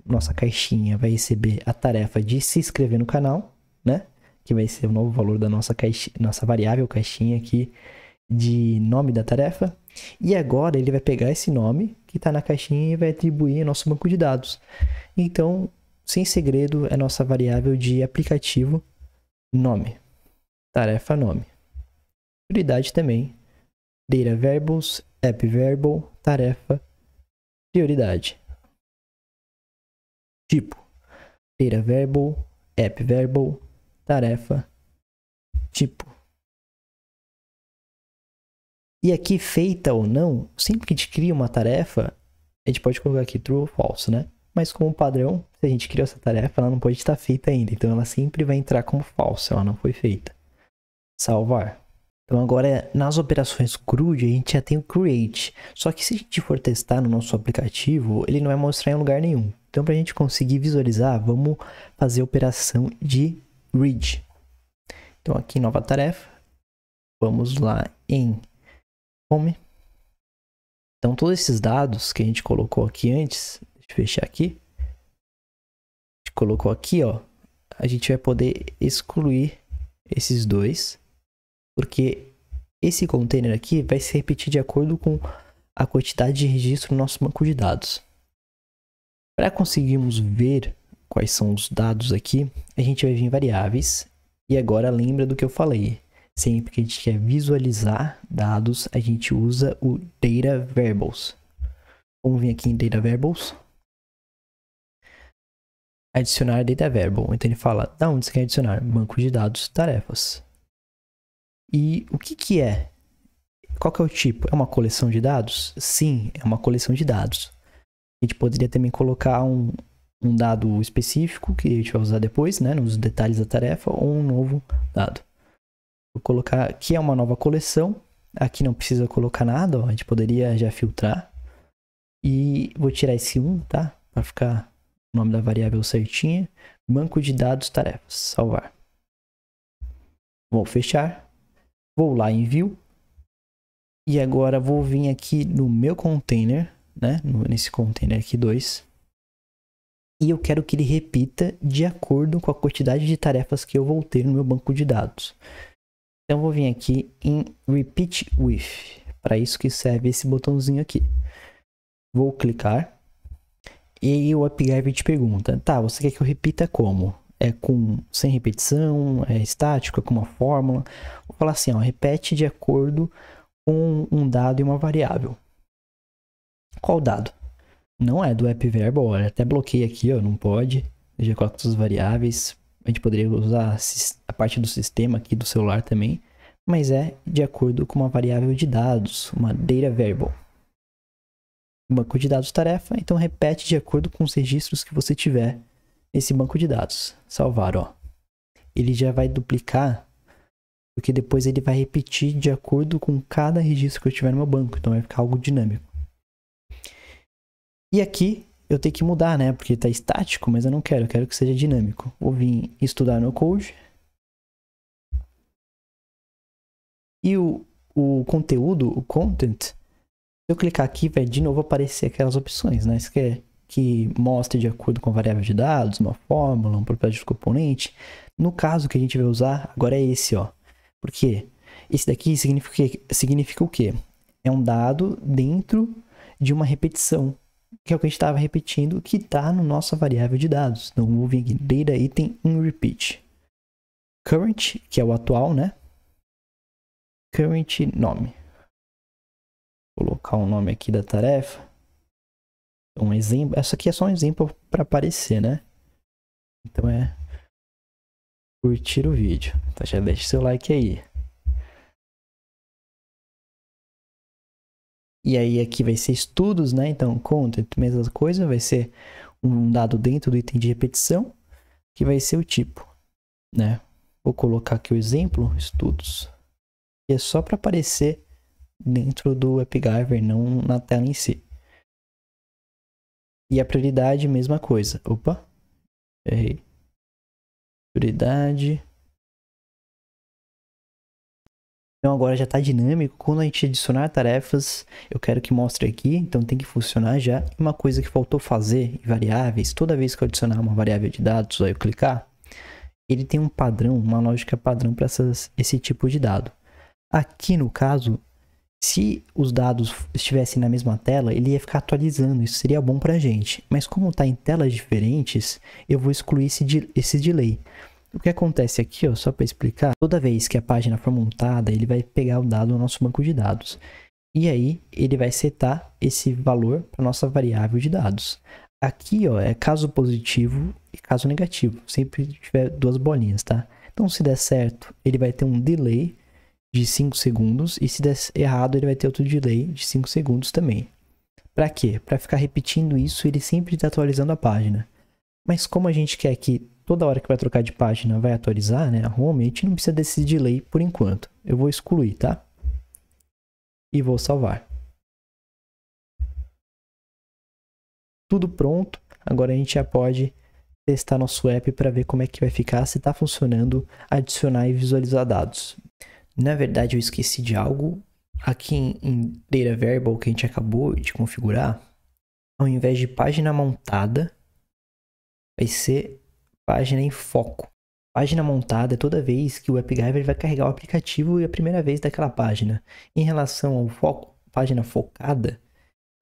nossa caixinha vai receber a tarefa de se inscrever no canal, né? Que vai ser o novo valor da nossa, caixa, nossa variável caixinha aqui de nome da tarefa. E agora ele vai pegar esse nome que está na caixinha e vai atribuir ao nosso banco de dados. Então, sem segredo, é nossa variável de aplicativo nome. Tarefa nome. Prioridade também. Data variables, app Verbal, tarefa, prioridade tipo era verbal, app verbal, tarefa, tipo. E aqui, feita ou não, sempre que a gente cria uma tarefa, a gente pode colocar aqui true ou false, né? Mas como padrão, se a gente criou essa tarefa, ela não pode estar feita ainda. Então, ela sempre vai entrar como falsa ela não foi feita. Salvar. Então agora nas operações CRUD a gente já tem o create. Só que se a gente for testar no nosso aplicativo, ele não vai é mostrar em lugar nenhum. Então para a gente conseguir visualizar, vamos fazer a operação de read. Então aqui nova tarefa, vamos lá em home. Então todos esses dados que a gente colocou aqui antes, deixa eu fechar aqui. A gente colocou aqui, ó, a gente vai poder excluir esses dois porque esse container aqui vai se repetir de acordo com a quantidade de registro no nosso banco de dados. Para conseguirmos ver quais são os dados aqui, a gente vai vir em variáveis e agora lembra do que eu falei. Sempre que a gente quer visualizar dados, a gente usa o Data Variables. Vamos vir aqui em Data Variables. Adicionar Data Variable. Então ele fala, da onde você quer adicionar? Banco de dados, tarefas. E o que, que é? Qual que é o tipo? É uma coleção de dados? Sim, é uma coleção de dados. A gente poderia também colocar um, um dado específico que a gente vai usar depois, né, nos detalhes da tarefa, ou um novo dado. Vou colocar que é uma nova coleção. Aqui não precisa colocar nada, ó, a gente poderia já filtrar. E vou tirar esse 1, tá? Para ficar o nome da variável certinha. Banco de dados tarefas, salvar. Vou fechar. Vou lá em View. E agora vou vir aqui no meu container, né? Nesse container aqui 2. E eu quero que ele repita de acordo com a quantidade de tarefas que eu vou ter no meu banco de dados. Então vou vir aqui em Repeat With. Para isso que serve esse botãozinho aqui. Vou clicar. E aí o AppGiver te pergunta, tá, você quer que eu repita como? é com sem repetição, é estático, é com uma fórmula. Vou falar assim, ó, repete de acordo com um dado e uma variável. Qual dado? Não é do app verbo, olha, até bloqueei aqui, ó, não pode. Eu já coloco as variáveis. A gente poderia usar a parte do sistema aqui do celular também, mas é de acordo com uma variável de dados, uma data variable. Banco de dados tarefa, então repete de acordo com os registros que você tiver esse banco de dados. Salvar, ó. Ele já vai duplicar, porque depois ele vai repetir de acordo com cada registro que eu tiver no meu banco. Então vai ficar algo dinâmico. E aqui eu tenho que mudar, né? Porque está estático, mas eu não quero. Eu quero que seja dinâmico. Vou vir estudar no code. E o, o conteúdo, o content, se eu clicar aqui, vai de novo aparecer aquelas opções, né? Isso que é que mostra de acordo com a variável de dados, uma fórmula, um propriedade de componente. No caso que a gente vai usar agora é esse, ó. Por quê? Esse daqui significa, significa o quê? É um dado dentro de uma repetição, que é o que a gente estava repetindo, que está no nossa variável de dados. Então, vou vir aqui, data item in repeat. Current, que é o atual, né? Current nome. Vou colocar o nome aqui da tarefa um exemplo. Essa aqui é só um exemplo para aparecer, né? Então é curtir o vídeo. Então já deixa seu like aí. E aí aqui vai ser estudos, né? Então, content, mesma coisa, vai ser um dado dentro do item de repetição, que vai ser o tipo, né? Vou colocar aqui o exemplo, estudos. E é só para aparecer dentro do AppGyver, não na tela em si. E a prioridade, mesma coisa. Opa, errei. Prioridade. Então agora já está dinâmico. Quando a gente adicionar tarefas, eu quero que mostre aqui. Então tem que funcionar já. Uma coisa que faltou fazer variáveis, toda vez que eu adicionar uma variável de dados, aí eu clicar, ele tem um padrão, uma lógica padrão para esse tipo de dado. Aqui no caso, se os dados estivessem na mesma tela, ele ia ficar atualizando, isso seria bom para a gente. Mas como está em telas diferentes, eu vou excluir esse, esse delay. O que acontece aqui, ó, só para explicar, toda vez que a página for montada, ele vai pegar o dado no nosso banco de dados. E aí, ele vai setar esse valor para nossa variável de dados. Aqui, ó, é caso positivo e caso negativo. Sempre tiver duas bolinhas, tá? Então, se der certo, ele vai ter um delay de 5 segundos e se der errado ele vai ter outro delay de 5 segundos também. Para quê? Para ficar repetindo isso, ele sempre está atualizando a página. Mas como a gente quer que toda hora que vai trocar de página vai atualizar, né, a home, a gente não precisa desse delay por enquanto. Eu vou excluir, tá? E vou salvar. Tudo pronto. Agora a gente já pode testar nosso app para ver como é que vai ficar, se está funcionando, adicionar e visualizar dados. Na verdade, eu esqueci de algo. Aqui em Data Verbal que a gente acabou de configurar, ao invés de página montada, vai ser página em foco. Página montada é toda vez que o AppGyver vai carregar o aplicativo e é a primeira vez daquela página. Em relação ao foco, página focada,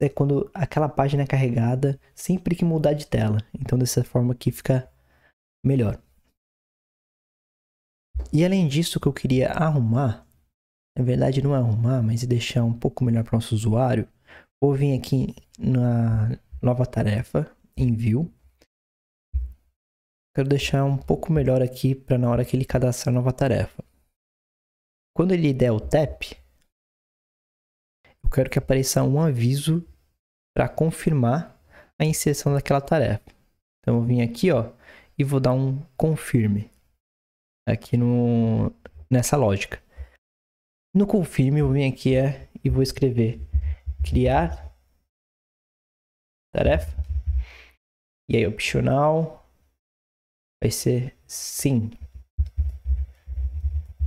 é quando aquela página é carregada sempre que mudar de tela. Então, dessa forma aqui fica melhor. E além disso, o que eu queria arrumar, na verdade não é arrumar, mas deixar um pouco melhor para o nosso usuário, vou vir aqui na nova tarefa, envio. Quero deixar um pouco melhor aqui para na hora que ele cadastrar a nova tarefa. Quando ele der o tap, eu quero que apareça um aviso para confirmar a inserção daquela tarefa. Então eu vim aqui, ó, e vou dar um confirme aqui no, nessa lógica. No confirme eu vim aqui é, e vou escrever criar tarefa. E aí opcional vai ser sim.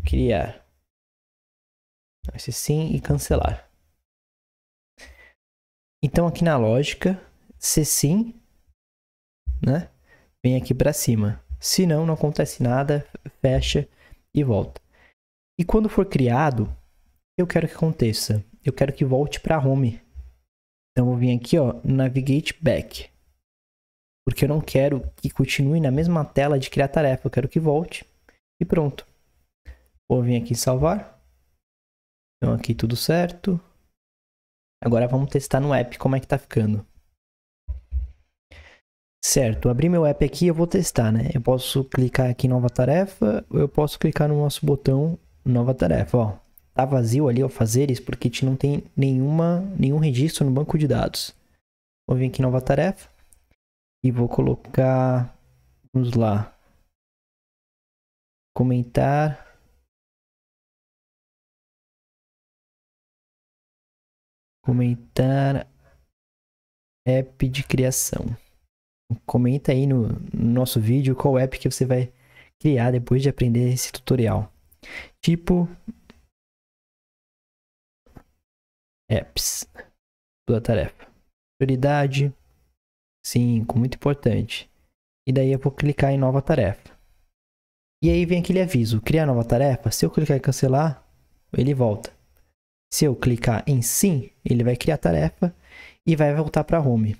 Criar. Vai ser sim e cancelar. Então aqui na lógica, se sim, né? Vem aqui para cima. Se não, não acontece nada, fecha e volta. E quando for criado, eu quero que aconteça. Eu quero que volte para home. Então vou vir aqui, ó, navigate back. Porque eu não quero que continue na mesma tela de criar tarefa, eu quero que volte e pronto. Vou vir aqui em salvar. Então aqui tudo certo. Agora vamos testar no app como é que tá ficando. Certo, abri meu app aqui eu vou testar, né? Eu posso clicar aqui em nova tarefa, ou eu posso clicar no nosso botão nova tarefa, ó. Tá vazio ali ao fazer isso porque a gente não tem nenhuma, nenhum registro no banco de dados. Vou vir aqui em nova tarefa e vou colocar, vamos lá, comentar. Comentar app de criação comenta aí no, no nosso vídeo qual app que você vai criar depois de aprender esse tutorial. Tipo apps da tarefa. Prioridade Sim, muito importante. E daí eu vou clicar em nova tarefa. E aí vem aquele aviso, criar nova tarefa. Se eu clicar em cancelar, ele volta. Se eu clicar em sim, ele vai criar tarefa e vai voltar para home.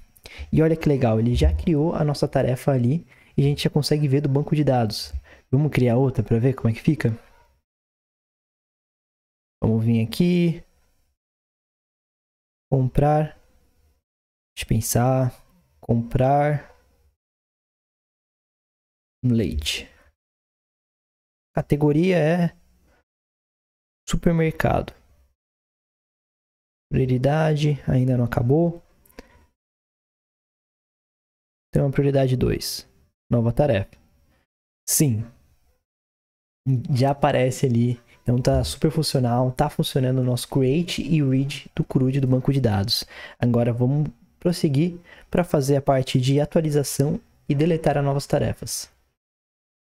E olha que legal, ele já criou a nossa tarefa ali e a gente já consegue ver do banco de dados. Vamos criar outra para ver como é que fica? Vamos vir aqui. Comprar. Deixa eu pensar. Comprar. Leite. Categoria é supermercado. Prioridade ainda não acabou. Tem então, uma prioridade 2. Nova tarefa. Sim. Já aparece ali. Então tá super funcional, tá funcionando o nosso create e read do CRUD do banco de dados. Agora vamos prosseguir para fazer a parte de atualização e deletar as novas tarefas.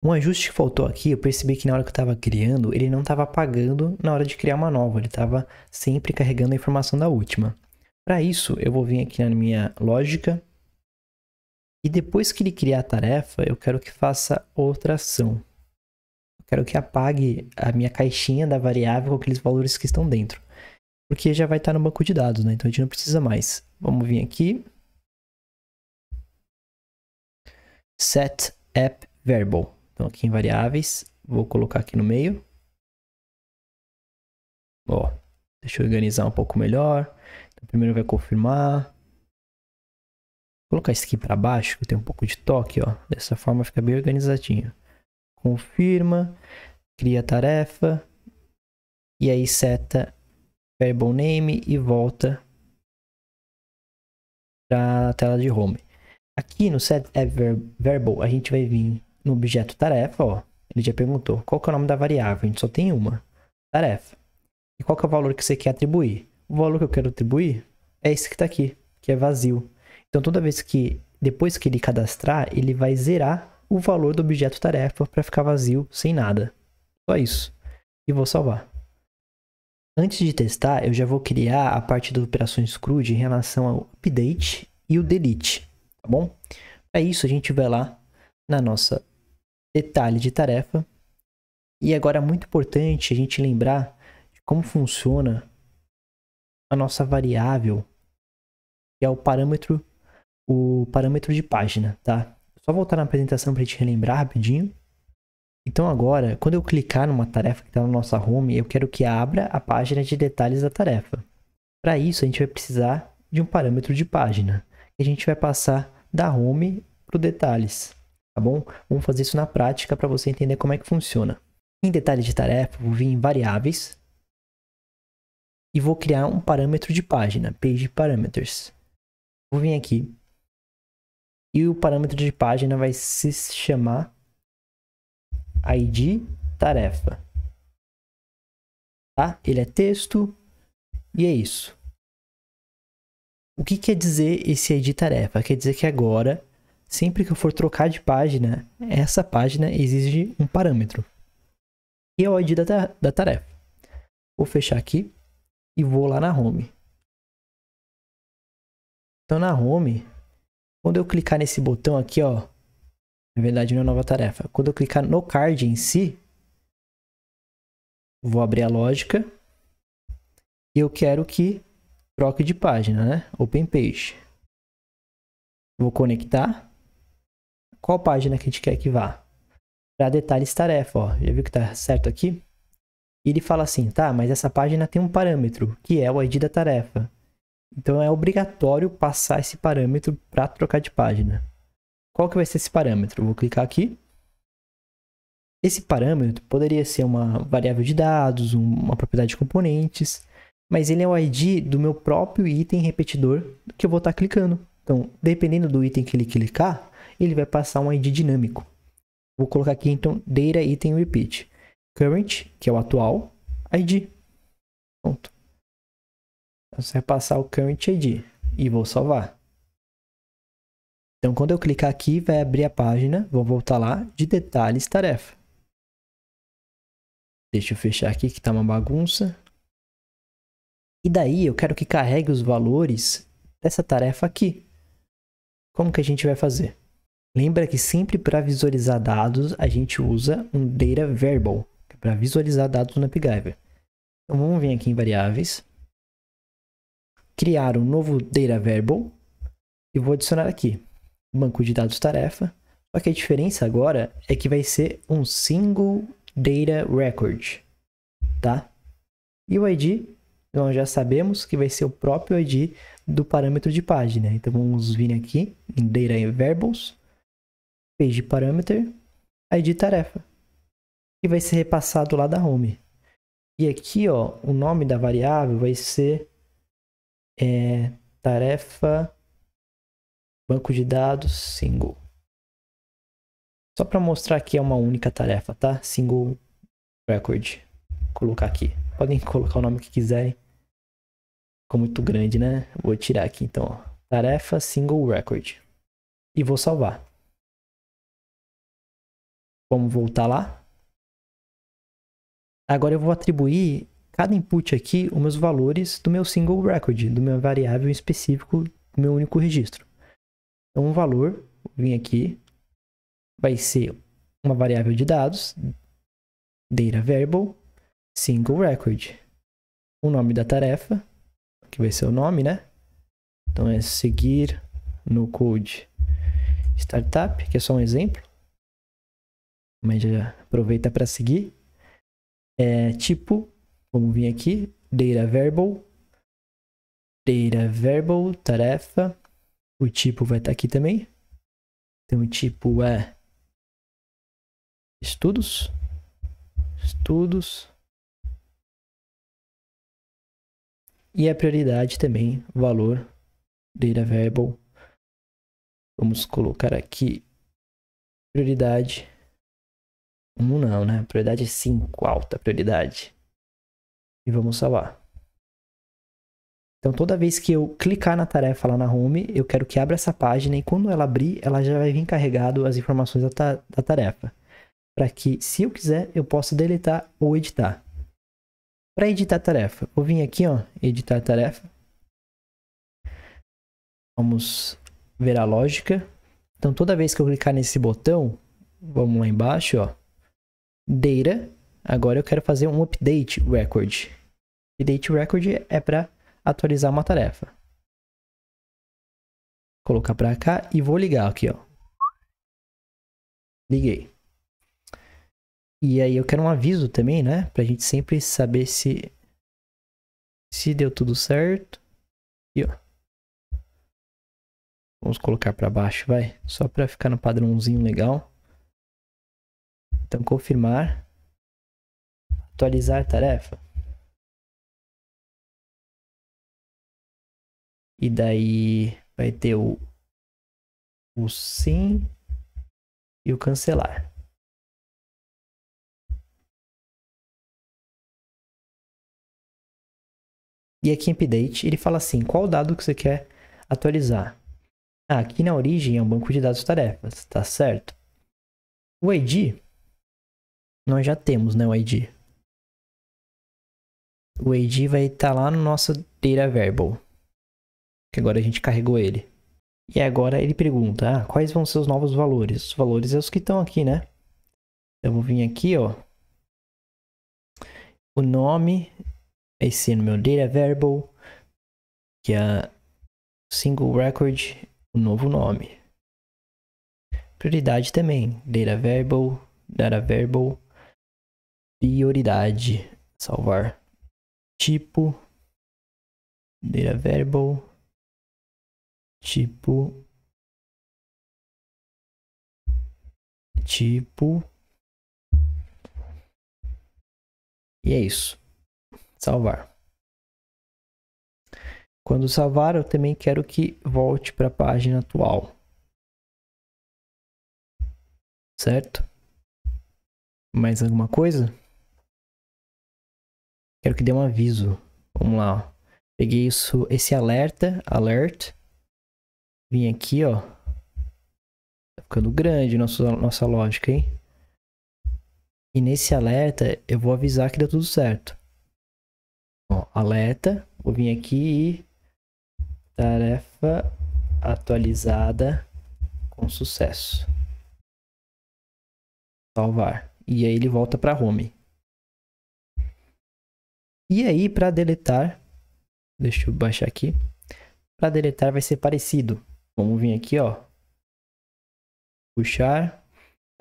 Um ajuste que faltou aqui, eu percebi que na hora que eu estava criando, ele não estava apagando na hora de criar uma nova, ele estava sempre carregando a informação da última. Para isso, eu vou vir aqui na minha lógica, e depois que ele criar a tarefa, eu quero que faça outra ação. Eu quero que apague a minha caixinha da variável com aqueles valores que estão dentro. Porque já vai estar tá no banco de dados, né? Então a gente não precisa mais. Vamos vir aqui. Set app verbal. Então aqui em variáveis, vou colocar aqui no meio. Ó, deixa eu organizar um pouco melhor. Então, primeiro vai confirmar colocar isso aqui para baixo, que tem um pouco de toque, ó. Dessa forma fica bem organizadinho. Confirma, cria tarefa, e aí seta variable name e volta para a tela de home. Aqui no set é variable a gente vai vir no objeto tarefa, ó. Ele já perguntou qual é o nome da variável, a gente só tem uma, tarefa. E qual é o valor que você quer atribuir? O valor que eu quero atribuir é esse que está aqui, que é vazio. Então toda vez que, depois que ele cadastrar, ele vai zerar o valor do objeto tarefa para ficar vazio, sem nada. Só isso. E vou salvar. Antes de testar, eu já vou criar a parte das operações CRUD em relação ao update e o delete, tá bom? é isso, a gente vai lá na nossa detalhe de tarefa. E agora é muito importante a gente lembrar de como funciona a nossa variável, que é o parâmetro o parâmetro de página, tá? Só voltar na apresentação para a gente relembrar rapidinho. Então agora, quando eu clicar numa tarefa que está na nossa home, eu quero que abra a página de detalhes da tarefa. Para isso, a gente vai precisar de um parâmetro de página, que a gente vai passar da home para o detalhes, tá bom? Vamos fazer isso na prática para você entender como é que funciona. Em detalhes de tarefa, vou vir em variáveis e vou criar um parâmetro de página, page parameters. Vou vir aqui e o parâmetro de página vai se chamar ID tarefa. Tá? Ele é texto e é isso. O que quer dizer esse ID tarefa? Quer dizer que agora, sempre que eu for trocar de página, essa página exige um parâmetro. E é o ID da, da tarefa. Vou fechar aqui e vou lá na home. Então na home, quando eu clicar nesse botão aqui, ó, na verdade não é nova tarefa. Quando eu clicar no card em si, vou abrir a lógica e eu quero que troque de página, né? Open page. Vou conectar. Qual página que a gente quer que vá? Para detalhes tarefa, ó. Já viu que tá certo aqui? E ele fala assim, tá, mas essa página tem um parâmetro, que é o ID da tarefa. Então é obrigatório passar esse parâmetro para trocar de página. Qual que vai ser esse parâmetro? vou clicar aqui. Esse parâmetro poderia ser uma variável de dados, uma propriedade de componentes, mas ele é o ID do meu próprio item repetidor que eu vou estar tá clicando. Então, dependendo do item que ele clicar, ele vai passar um ID dinâmico. Vou colocar aqui então data item repeat. Current, que é o atual, ID. Pronto. Então você vai passar o current ID e vou salvar. Então quando eu clicar aqui, vai abrir a página, vou voltar lá de detalhes tarefa. Deixa eu fechar aqui que tá uma bagunça. E daí eu quero que carregue os valores dessa tarefa aqui. Como que a gente vai fazer? Lembra que sempre para visualizar dados a gente usa um data variable, é para visualizar dados no PyGyver. Então vamos vir aqui em variáveis criar um novo data variable. e vou adicionar aqui banco de dados tarefa. Só que a diferença agora é que vai ser um single data record, tá? E o ID, nós já sabemos que vai ser o próprio ID do parâmetro de página. Então vamos vir aqui em data variables, page parameter, ID tarefa, que vai ser repassado lá da home. E aqui, ó, o nome da variável vai ser é, tarefa, banco de dados, single. Só para mostrar que é uma única tarefa, tá? Single record. Vou colocar aqui. Podem colocar o nome que quiserem. Ficou muito grande, né? Vou tirar aqui então. Ó. Tarefa single record. E vou salvar. Vamos voltar lá. Agora eu vou atribuir cada input aqui, os meus valores do meu single record, do meu variável específico, do meu único registro. Então, um valor, vim aqui, vai ser uma variável de dados, data variable, single record. O nome da tarefa, que vai ser o nome, né? Então, é seguir no code startup, que é só um exemplo. Mas já aproveita para seguir. É, tipo Vamos vir aqui, data verbal, data verbal, tarefa, o tipo vai estar aqui também. Então o tipo é estudos, estudos. E a prioridade também, valor, data verbal. Vamos colocar aqui prioridade. Um não, né? Prioridade 5, é alta prioridade. E vamos salvar. Então, toda vez que eu clicar na tarefa lá na home, eu quero que abra essa página e quando ela abrir, ela já vai vir carregado as informações da, ta da tarefa. Para que, se eu quiser, eu possa deletar ou editar. Para editar a tarefa, vou vir aqui, ó, editar a tarefa. Vamos ver a lógica. Então, toda vez que eu clicar nesse botão, vamos lá embaixo, ó, data, agora eu quero fazer um update record. E date record é para atualizar uma tarefa. Vou colocar para cá e vou ligar aqui, ó. Liguei. E aí eu quero um aviso também, né? Pra gente sempre saber se se deu tudo certo. E ó. Vamos colocar para baixo, vai, só para ficar no padrãozinho legal. Então confirmar. Atualizar tarefa. E daí vai ter o, o sim e o cancelar. E aqui em update ele fala assim, qual dado que você quer atualizar. Ah, aqui na origem é um banco de dados tarefas, tá certo? O ID nós já temos, né, o ID. O ID vai estar tá lá no nosso data variable que agora a gente carregou ele. E agora ele pergunta, ah, quais vão ser os novos valores? Os valores é os que estão aqui, né? Então, eu vou vir aqui, ó. O nome vai ser no meu data variable, que é single record, o novo nome. Prioridade também, data variable, data variable, prioridade, salvar. Tipo, data variable, tipo tipo e é isso salvar quando salvar eu também quero que volte para a página atual certo mais alguma coisa quero que dê um aviso vamos lá peguei isso esse alerta alert Vim aqui, ó. Tá ficando grande nossa, nossa lógica, hein? E nesse alerta, eu vou avisar que deu tudo certo. Ó, alerta. Vou vir aqui e... Tarefa atualizada com sucesso. Salvar. E aí ele volta para home. E aí, para deletar, deixa eu baixar aqui. Para deletar vai ser parecido. Vamos vir aqui, ó. Puxar.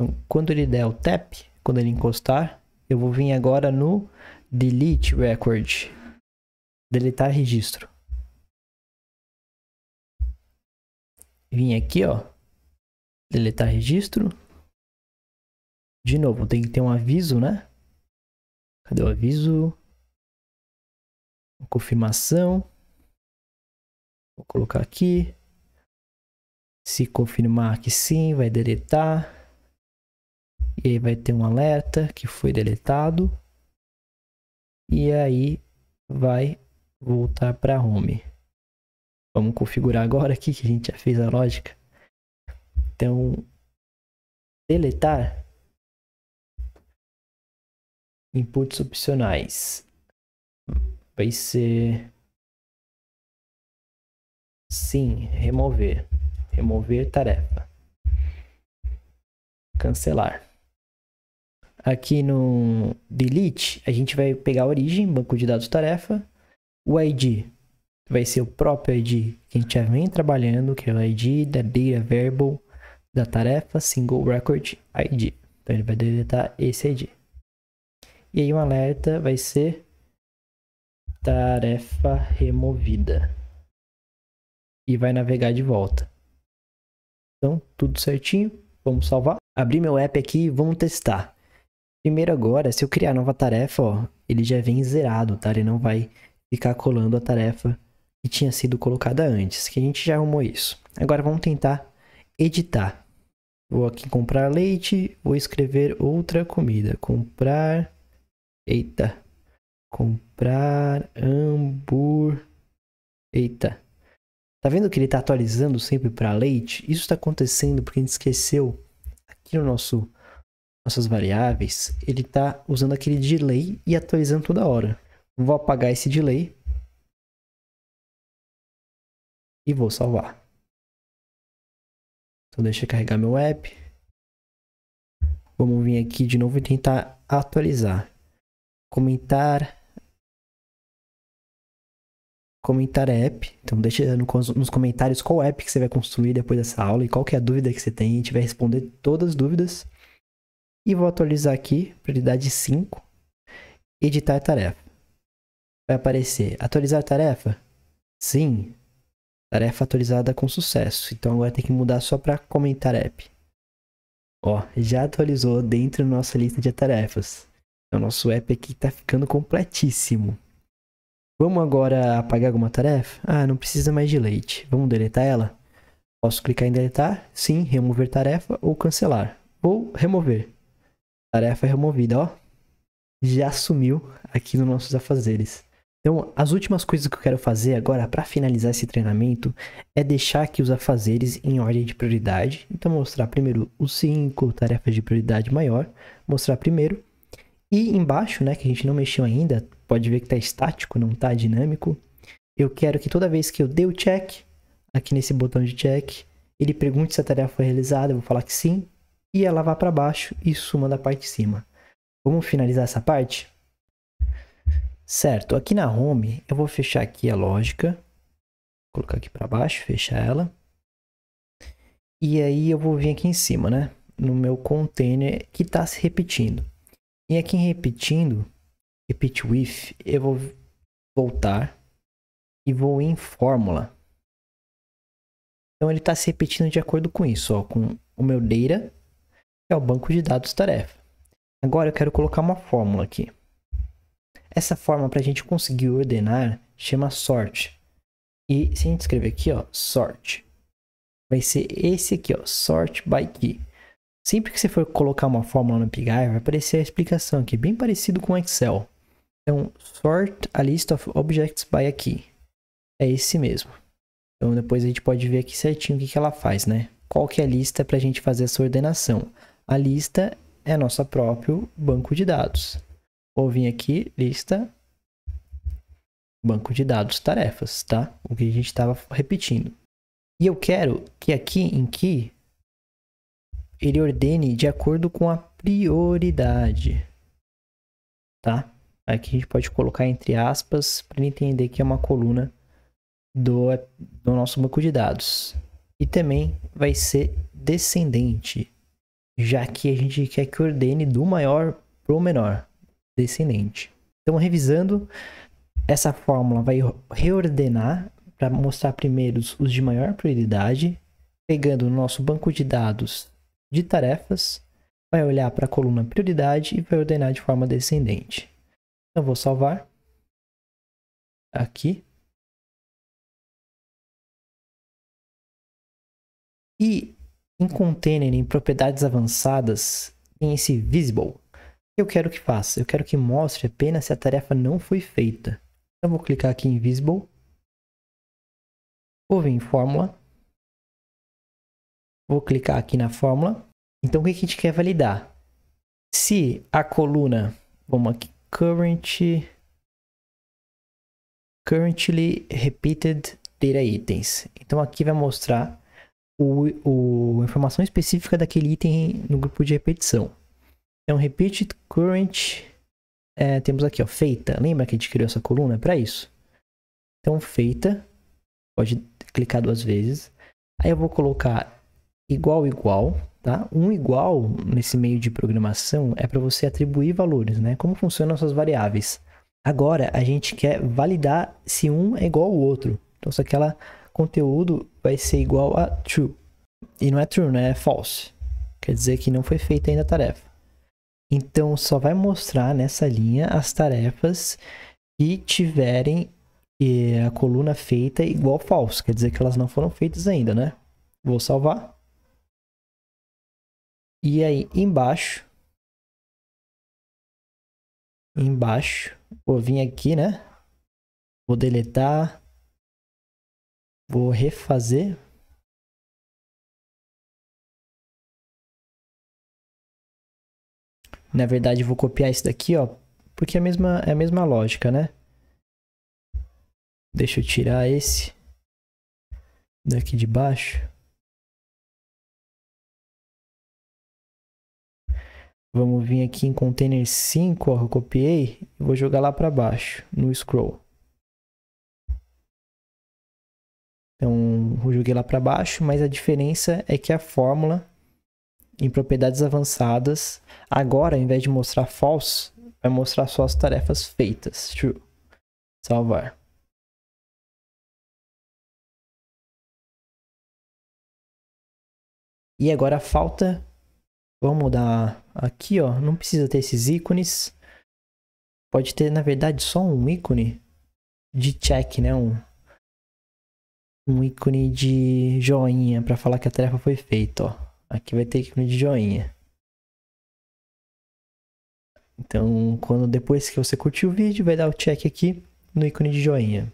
Então, quando ele der o tap, quando ele encostar, eu vou vir agora no delete record. Deletar registro. Vim aqui, ó. Deletar registro. De novo, tem que ter um aviso, né? Cadê o aviso? Confirmação. Vou colocar aqui. Se confirmar que sim, vai deletar. E aí vai ter um alerta que foi deletado. E aí vai voltar para home. Vamos configurar agora aqui que a gente já fez a lógica. Então, deletar inputs opcionais vai ser sim, remover. Remover tarefa. Cancelar. Aqui no delete, a gente vai pegar a origem, banco de dados tarefa. O ID vai ser o próprio ID que a gente já vem trabalhando, que é o ID da data variable da tarefa single record ID. Então ele vai deletar esse ID. E aí um alerta vai ser tarefa removida. E vai navegar de volta. Então, tudo certinho. Vamos salvar. Abri meu app aqui e vamos testar. Primeiro agora, se eu criar nova tarefa, ó, ele já vem zerado, tá? Ele não vai ficar colando a tarefa que tinha sido colocada antes, que a gente já arrumou isso. Agora vamos tentar editar. Vou aqui comprar leite, vou escrever outra comida. Comprar, eita, comprar hambúrguer, eita, Tá vendo que ele tá atualizando sempre para leite? Isso está acontecendo porque a gente esqueceu aqui no nosso nossas variáveis, ele tá usando aquele delay e atualizando toda hora. Vou apagar esse delay e vou salvar. Então deixa eu carregar meu app. Vamos vir aqui de novo e tentar atualizar. Comentar comentar a app. Então deixa no, nos comentários qual app que você vai construir depois dessa aula e qual que é a dúvida que você tem. A gente vai responder todas as dúvidas. E vou atualizar aqui, prioridade 5, editar tarefa. Vai aparecer atualizar tarefa? Sim. Tarefa atualizada com sucesso. Então agora tem que mudar só para comentar app. Ó, já atualizou dentro da nossa lista de tarefas. Então nosso app aqui está ficando completíssimo. Vamos agora apagar alguma tarefa? Ah, não precisa mais de leite. Vamos deletar ela? Posso clicar em deletar? Sim, remover tarefa ou cancelar. Ou remover. Tarefa removida, ó. Já sumiu aqui nos nossos afazeres. Então, as últimas coisas que eu quero fazer agora para finalizar esse treinamento é deixar aqui os afazeres em ordem de prioridade. Então, mostrar primeiro os cinco tarefas de prioridade maior, mostrar primeiro e embaixo, né, que a gente não mexeu ainda, pode ver que está estático, não está dinâmico. Eu quero que toda vez que eu dê o check, aqui nesse botão de check, ele pergunte se a tarefa foi realizada, eu vou falar que sim, e ela vá para baixo e suma da parte de cima. Vamos finalizar essa parte? Certo, aqui na home, eu vou fechar aqui a lógica, vou colocar aqui para baixo, fechar ela. E aí eu vou vir aqui em cima, né, no meu container que está se repetindo. E aqui em repetindo, repeat with, eu vou voltar e vou em fórmula. Então ele está se repetindo de acordo com isso, ó, com o meu data, que é o banco de dados tarefa. Agora eu quero colocar uma fórmula aqui. Essa fórmula para a gente conseguir ordenar chama sort. E se a gente escrever aqui, ó, sort, vai ser esse aqui, ó, sort by key. Sempre que você for colocar uma fórmula no PIGAR, vai aparecer a explicação aqui, bem parecido com Excel. Então, sort a list of objects by aqui. É esse mesmo. Então, depois a gente pode ver aqui certinho o que, que ela faz, né? Qual que é a lista para a gente fazer essa ordenação? A lista é nosso próprio banco de dados. Vou vir aqui, lista, banco de dados, tarefas, tá? O que a gente estava repetindo. E eu quero que aqui em key ele ordene de acordo com a prioridade. Tá? Aqui a gente pode colocar entre aspas para entender que é uma coluna do, do nosso banco de dados. E também vai ser descendente, já que a gente quer que ordene do maior para o menor, descendente. Então, revisando, essa fórmula vai reordenar para mostrar primeiro os de maior prioridade, pegando o nosso banco de dados de tarefas, vai olhar para a coluna prioridade e vai ordenar de forma descendente. Então, vou salvar aqui. E em container, em propriedades avançadas, tem esse visible. Eu quero que faça, eu quero que mostre apenas se a tarefa não foi feita. Então, vou clicar aqui em visible. Vou vir em fórmula Vou clicar aqui na fórmula. Então, o que a gente quer validar? Se a coluna, vamos aqui, current, currently repeated data items. Então, aqui vai mostrar o, o informação específica daquele item no grupo de repetição. Então, repeated current, é, temos aqui, ó, feita. Lembra que a gente criou essa coluna? É para isso. Então, feita, pode clicar duas vezes. Aí eu vou colocar igual igual, tá? Um igual nesse meio de programação é para você atribuir valores, né? Como funcionam essas variáveis. Agora a gente quer validar se um é igual ao outro. Então se aquela conteúdo vai ser igual a true. E não é true, né? É false. Quer dizer que não foi feita ainda a tarefa. Então só vai mostrar nessa linha as tarefas que tiverem eh, a coluna feita igual false, quer dizer que elas não foram feitas ainda, né? Vou salvar. E aí embaixo. Embaixo. Vou vir aqui, né? Vou deletar. Vou refazer. Na verdade, vou copiar esse daqui, ó. Porque é a mesma, é a mesma lógica, né? Deixa eu tirar esse daqui de baixo. Vamos vir aqui em container 5, ó, eu copiei, vou jogar lá para baixo, no scroll. Então, eu joguei lá para baixo, mas a diferença é que a fórmula em propriedades avançadas, agora, ao invés de mostrar false, vai mostrar só as tarefas feitas. True. Salvar. E agora falta. Vamos mudar aqui, ó, não precisa ter esses ícones. Pode ter, na verdade, só um ícone de check, né? Um, um ícone de joinha para falar que a tarefa foi feita, ó. Aqui vai ter ícone de joinha. Então, quando depois que você curtir o vídeo, vai dar o check aqui no ícone de joinha.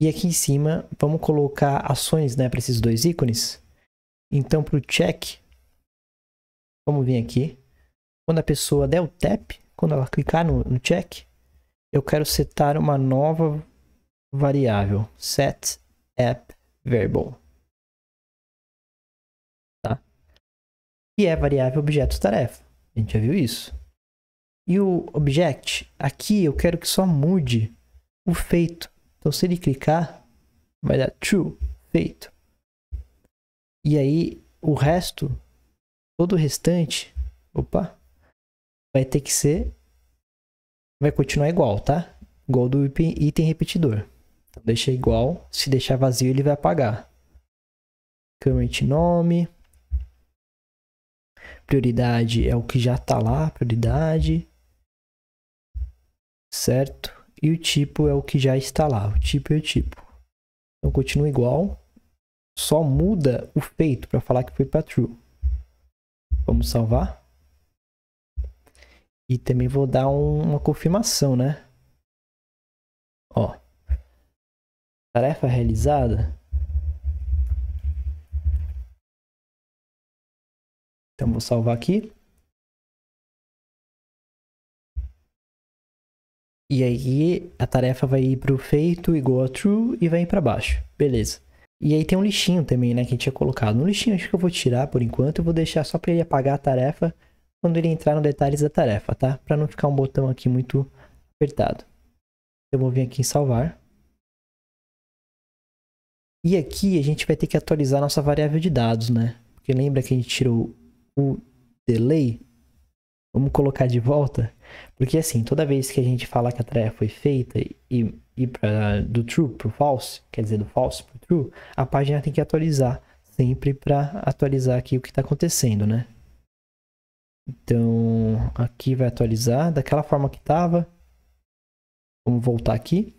E aqui em cima, vamos colocar ações né, para esses dois ícones. Então, para o check, Vamos vir aqui. Quando a pessoa der o tap, quando ela clicar no, no check, eu quero setar uma nova variável. Set app verbal. Tá? E é variável objeto tarefa. A gente já viu isso. E o object, aqui eu quero que só mude o feito. Então se ele clicar, vai dar true, feito. E aí o resto Todo o restante, opa, vai ter que ser, vai continuar igual, tá? Igual do item repetidor. Então, deixa igual, se deixar vazio ele vai apagar. Current nome. Prioridade é o que já tá lá, prioridade. Certo? E o tipo é o que já está lá, o tipo é o tipo. Então continua igual, só muda o feito para falar que foi para true. Vamos salvar. E também vou dar um, uma confirmação, né? Ó. Tarefa realizada. Então vou salvar aqui. E aí a tarefa vai ir para o feito igual a true e vai ir para baixo. Beleza. E aí tem um lixinho também, né, que a gente tinha colocado. Um lixinho acho que eu vou tirar por enquanto, eu vou deixar só para ele apagar a tarefa quando ele entrar nos detalhes da tarefa, tá? Para não ficar um botão aqui muito apertado. Eu vou vir aqui em salvar. E aqui a gente vai ter que atualizar nossa variável de dados, né? Porque lembra que a gente tirou o delay? Vamos colocar de volta? Porque assim, toda vez que a gente falar que a tarefa foi feita e ir para do true para o false, quer dizer, do false para o true, a página tem que atualizar sempre para atualizar aqui o que está acontecendo, né? Então, aqui vai atualizar daquela forma que estava. Vamos voltar aqui.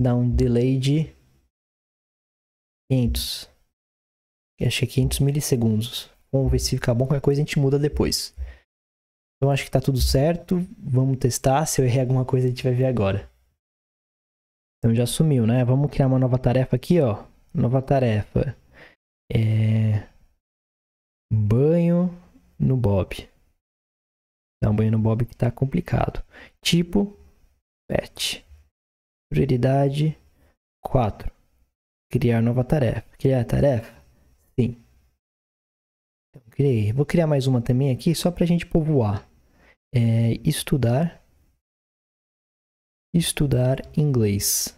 Dá um delay de 500. achei 500 milissegundos. Vamos ver se fica bom. Qualquer coisa a gente muda depois. Então, acho que está tudo certo. Vamos testar. Se eu errei alguma coisa, a gente vai ver agora. Então já sumiu, né? Vamos criar uma nova tarefa aqui, ó. Nova tarefa. É... Banho no Bob. Dá então, um banho no Bob que tá complicado. Tipo, pet. Prioridade 4. Criar nova tarefa. Criar tarefa? Sim. Então, criei. Vou criar mais uma também aqui só pra gente povoar. É, estudar estudar inglês.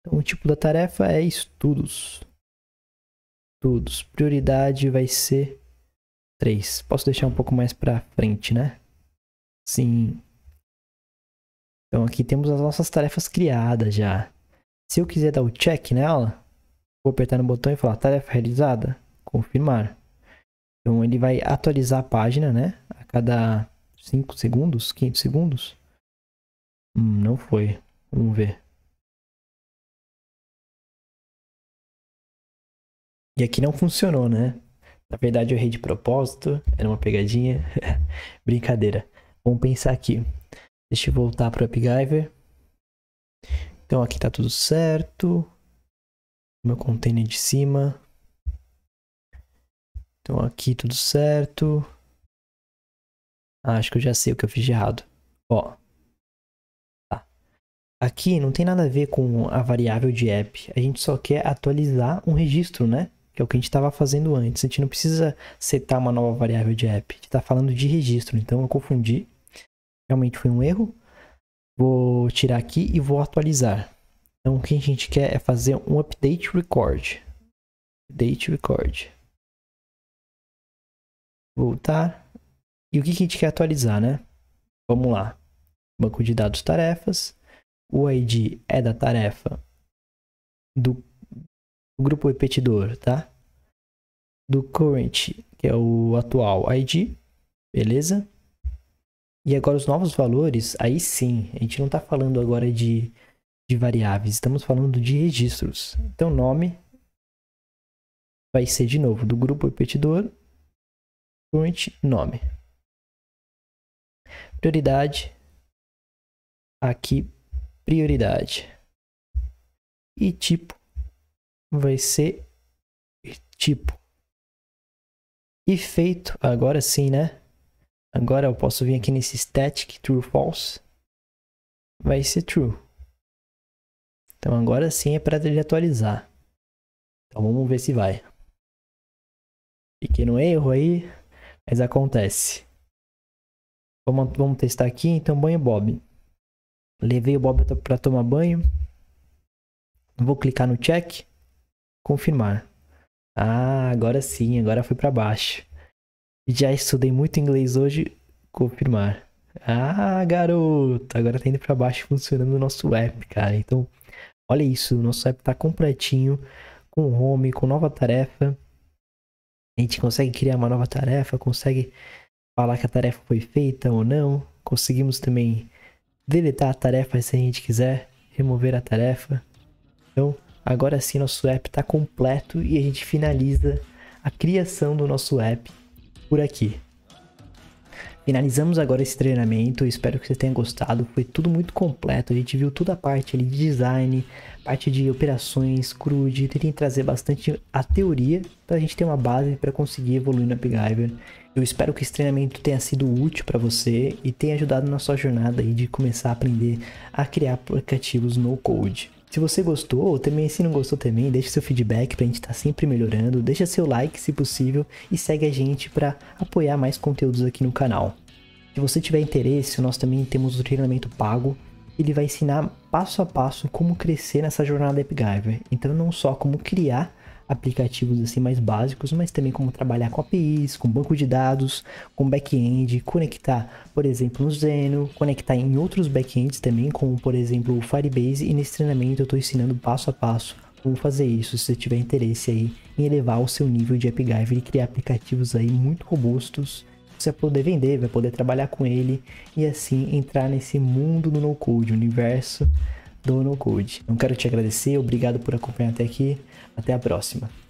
Então, o tipo da tarefa é estudos. Estudos. Prioridade vai ser 3. Posso deixar um pouco mais para frente, né? Sim. Então aqui temos as nossas tarefas criadas já. Se eu quiser dar o check nela, vou apertar no botão e falar tarefa realizada, confirmar. Então ele vai atualizar a página, né? A cada 5 segundos, 5 segundos. Hum, não foi. Vamos ver. E aqui não funcionou, né? Na verdade, eu errei de propósito. Era uma pegadinha. Brincadeira. Vamos pensar aqui. Deixa eu voltar para o AppGyver. Então, aqui está tudo certo. Meu container de cima. Então, aqui tudo certo. Ah, acho que eu já sei o que eu fiz de errado. Ó. Aqui não tem nada a ver com a variável de app. A gente só quer atualizar um registro, né? Que é o que a gente estava fazendo antes. A gente não precisa setar uma nova variável de app. A gente está falando de registro, então eu confundi. Realmente foi um erro. Vou tirar aqui e vou atualizar. Então o que a gente quer é fazer um update record. Update record. Voltar. E o que a gente quer atualizar, né? Vamos lá. Banco de dados tarefas o ID é da tarefa do, grupo repetidor, tá? Do current, que é o atual ID, beleza? E agora os novos valores, aí sim, a gente não está falando agora de, de variáveis, estamos falando de registros. Então, nome vai ser de novo do grupo repetidor, current, nome. Prioridade, aqui prioridade. E tipo vai ser tipo. E feito, agora sim, né? Agora eu posso vir aqui nesse static true false. Vai ser true. Então agora sim é para ele atualizar. Então vamos ver se vai. Pequeno é erro aí, mas acontece. Vamos, vamos testar aqui, então banho Bob. Levei o Bob para tomar banho. Vou clicar no check. Confirmar. Ah, agora sim, agora foi para baixo. Já estudei muito inglês hoje. Confirmar. Ah, garoto, agora tá indo para baixo funcionando o nosso app, cara. Então, olha isso, o nosso app tá completinho, com home, com nova tarefa. A gente consegue criar uma nova tarefa, consegue falar que a tarefa foi feita ou não. Conseguimos também deletar a tarefa se a gente quiser, remover a tarefa. Então, agora sim nosso app está completo e a gente finaliza a criação do nosso app por aqui. Finalizamos agora esse treinamento, espero que você tenha gostado, foi tudo muito completo, a gente viu toda a parte ali de design, parte de operações, CRUD, tentei trazer bastante a teoria para a gente ter uma base para conseguir evoluir na PGIver eu espero que esse treinamento tenha sido útil para você e tenha ajudado na sua jornada aí de começar a aprender a criar aplicativos no code. Se você gostou, ou também se não gostou também, deixe seu feedback para a gente estar tá sempre melhorando, deixa seu like se possível e segue a gente para apoiar mais conteúdos aqui no canal. Se você tiver interesse, nós também temos o treinamento pago. Ele vai ensinar passo a passo como crescer nessa jornada AppGyver. Então não só como criar aplicativos assim mais básicos, mas também como trabalhar com APIs, com banco de dados, com back-end, conectar, por exemplo, no Zeno, conectar em outros back-ends também, como por exemplo o Firebase, e nesse treinamento eu estou ensinando passo a passo como fazer isso, se você tiver interesse aí em elevar o seu nível de AppGyver e criar aplicativos aí muito robustos, você vai poder vender, vai poder trabalhar com ele e assim entrar nesse mundo do no-code, universo do no-code. Então quero te agradecer, obrigado por acompanhar até aqui. Até a próxima.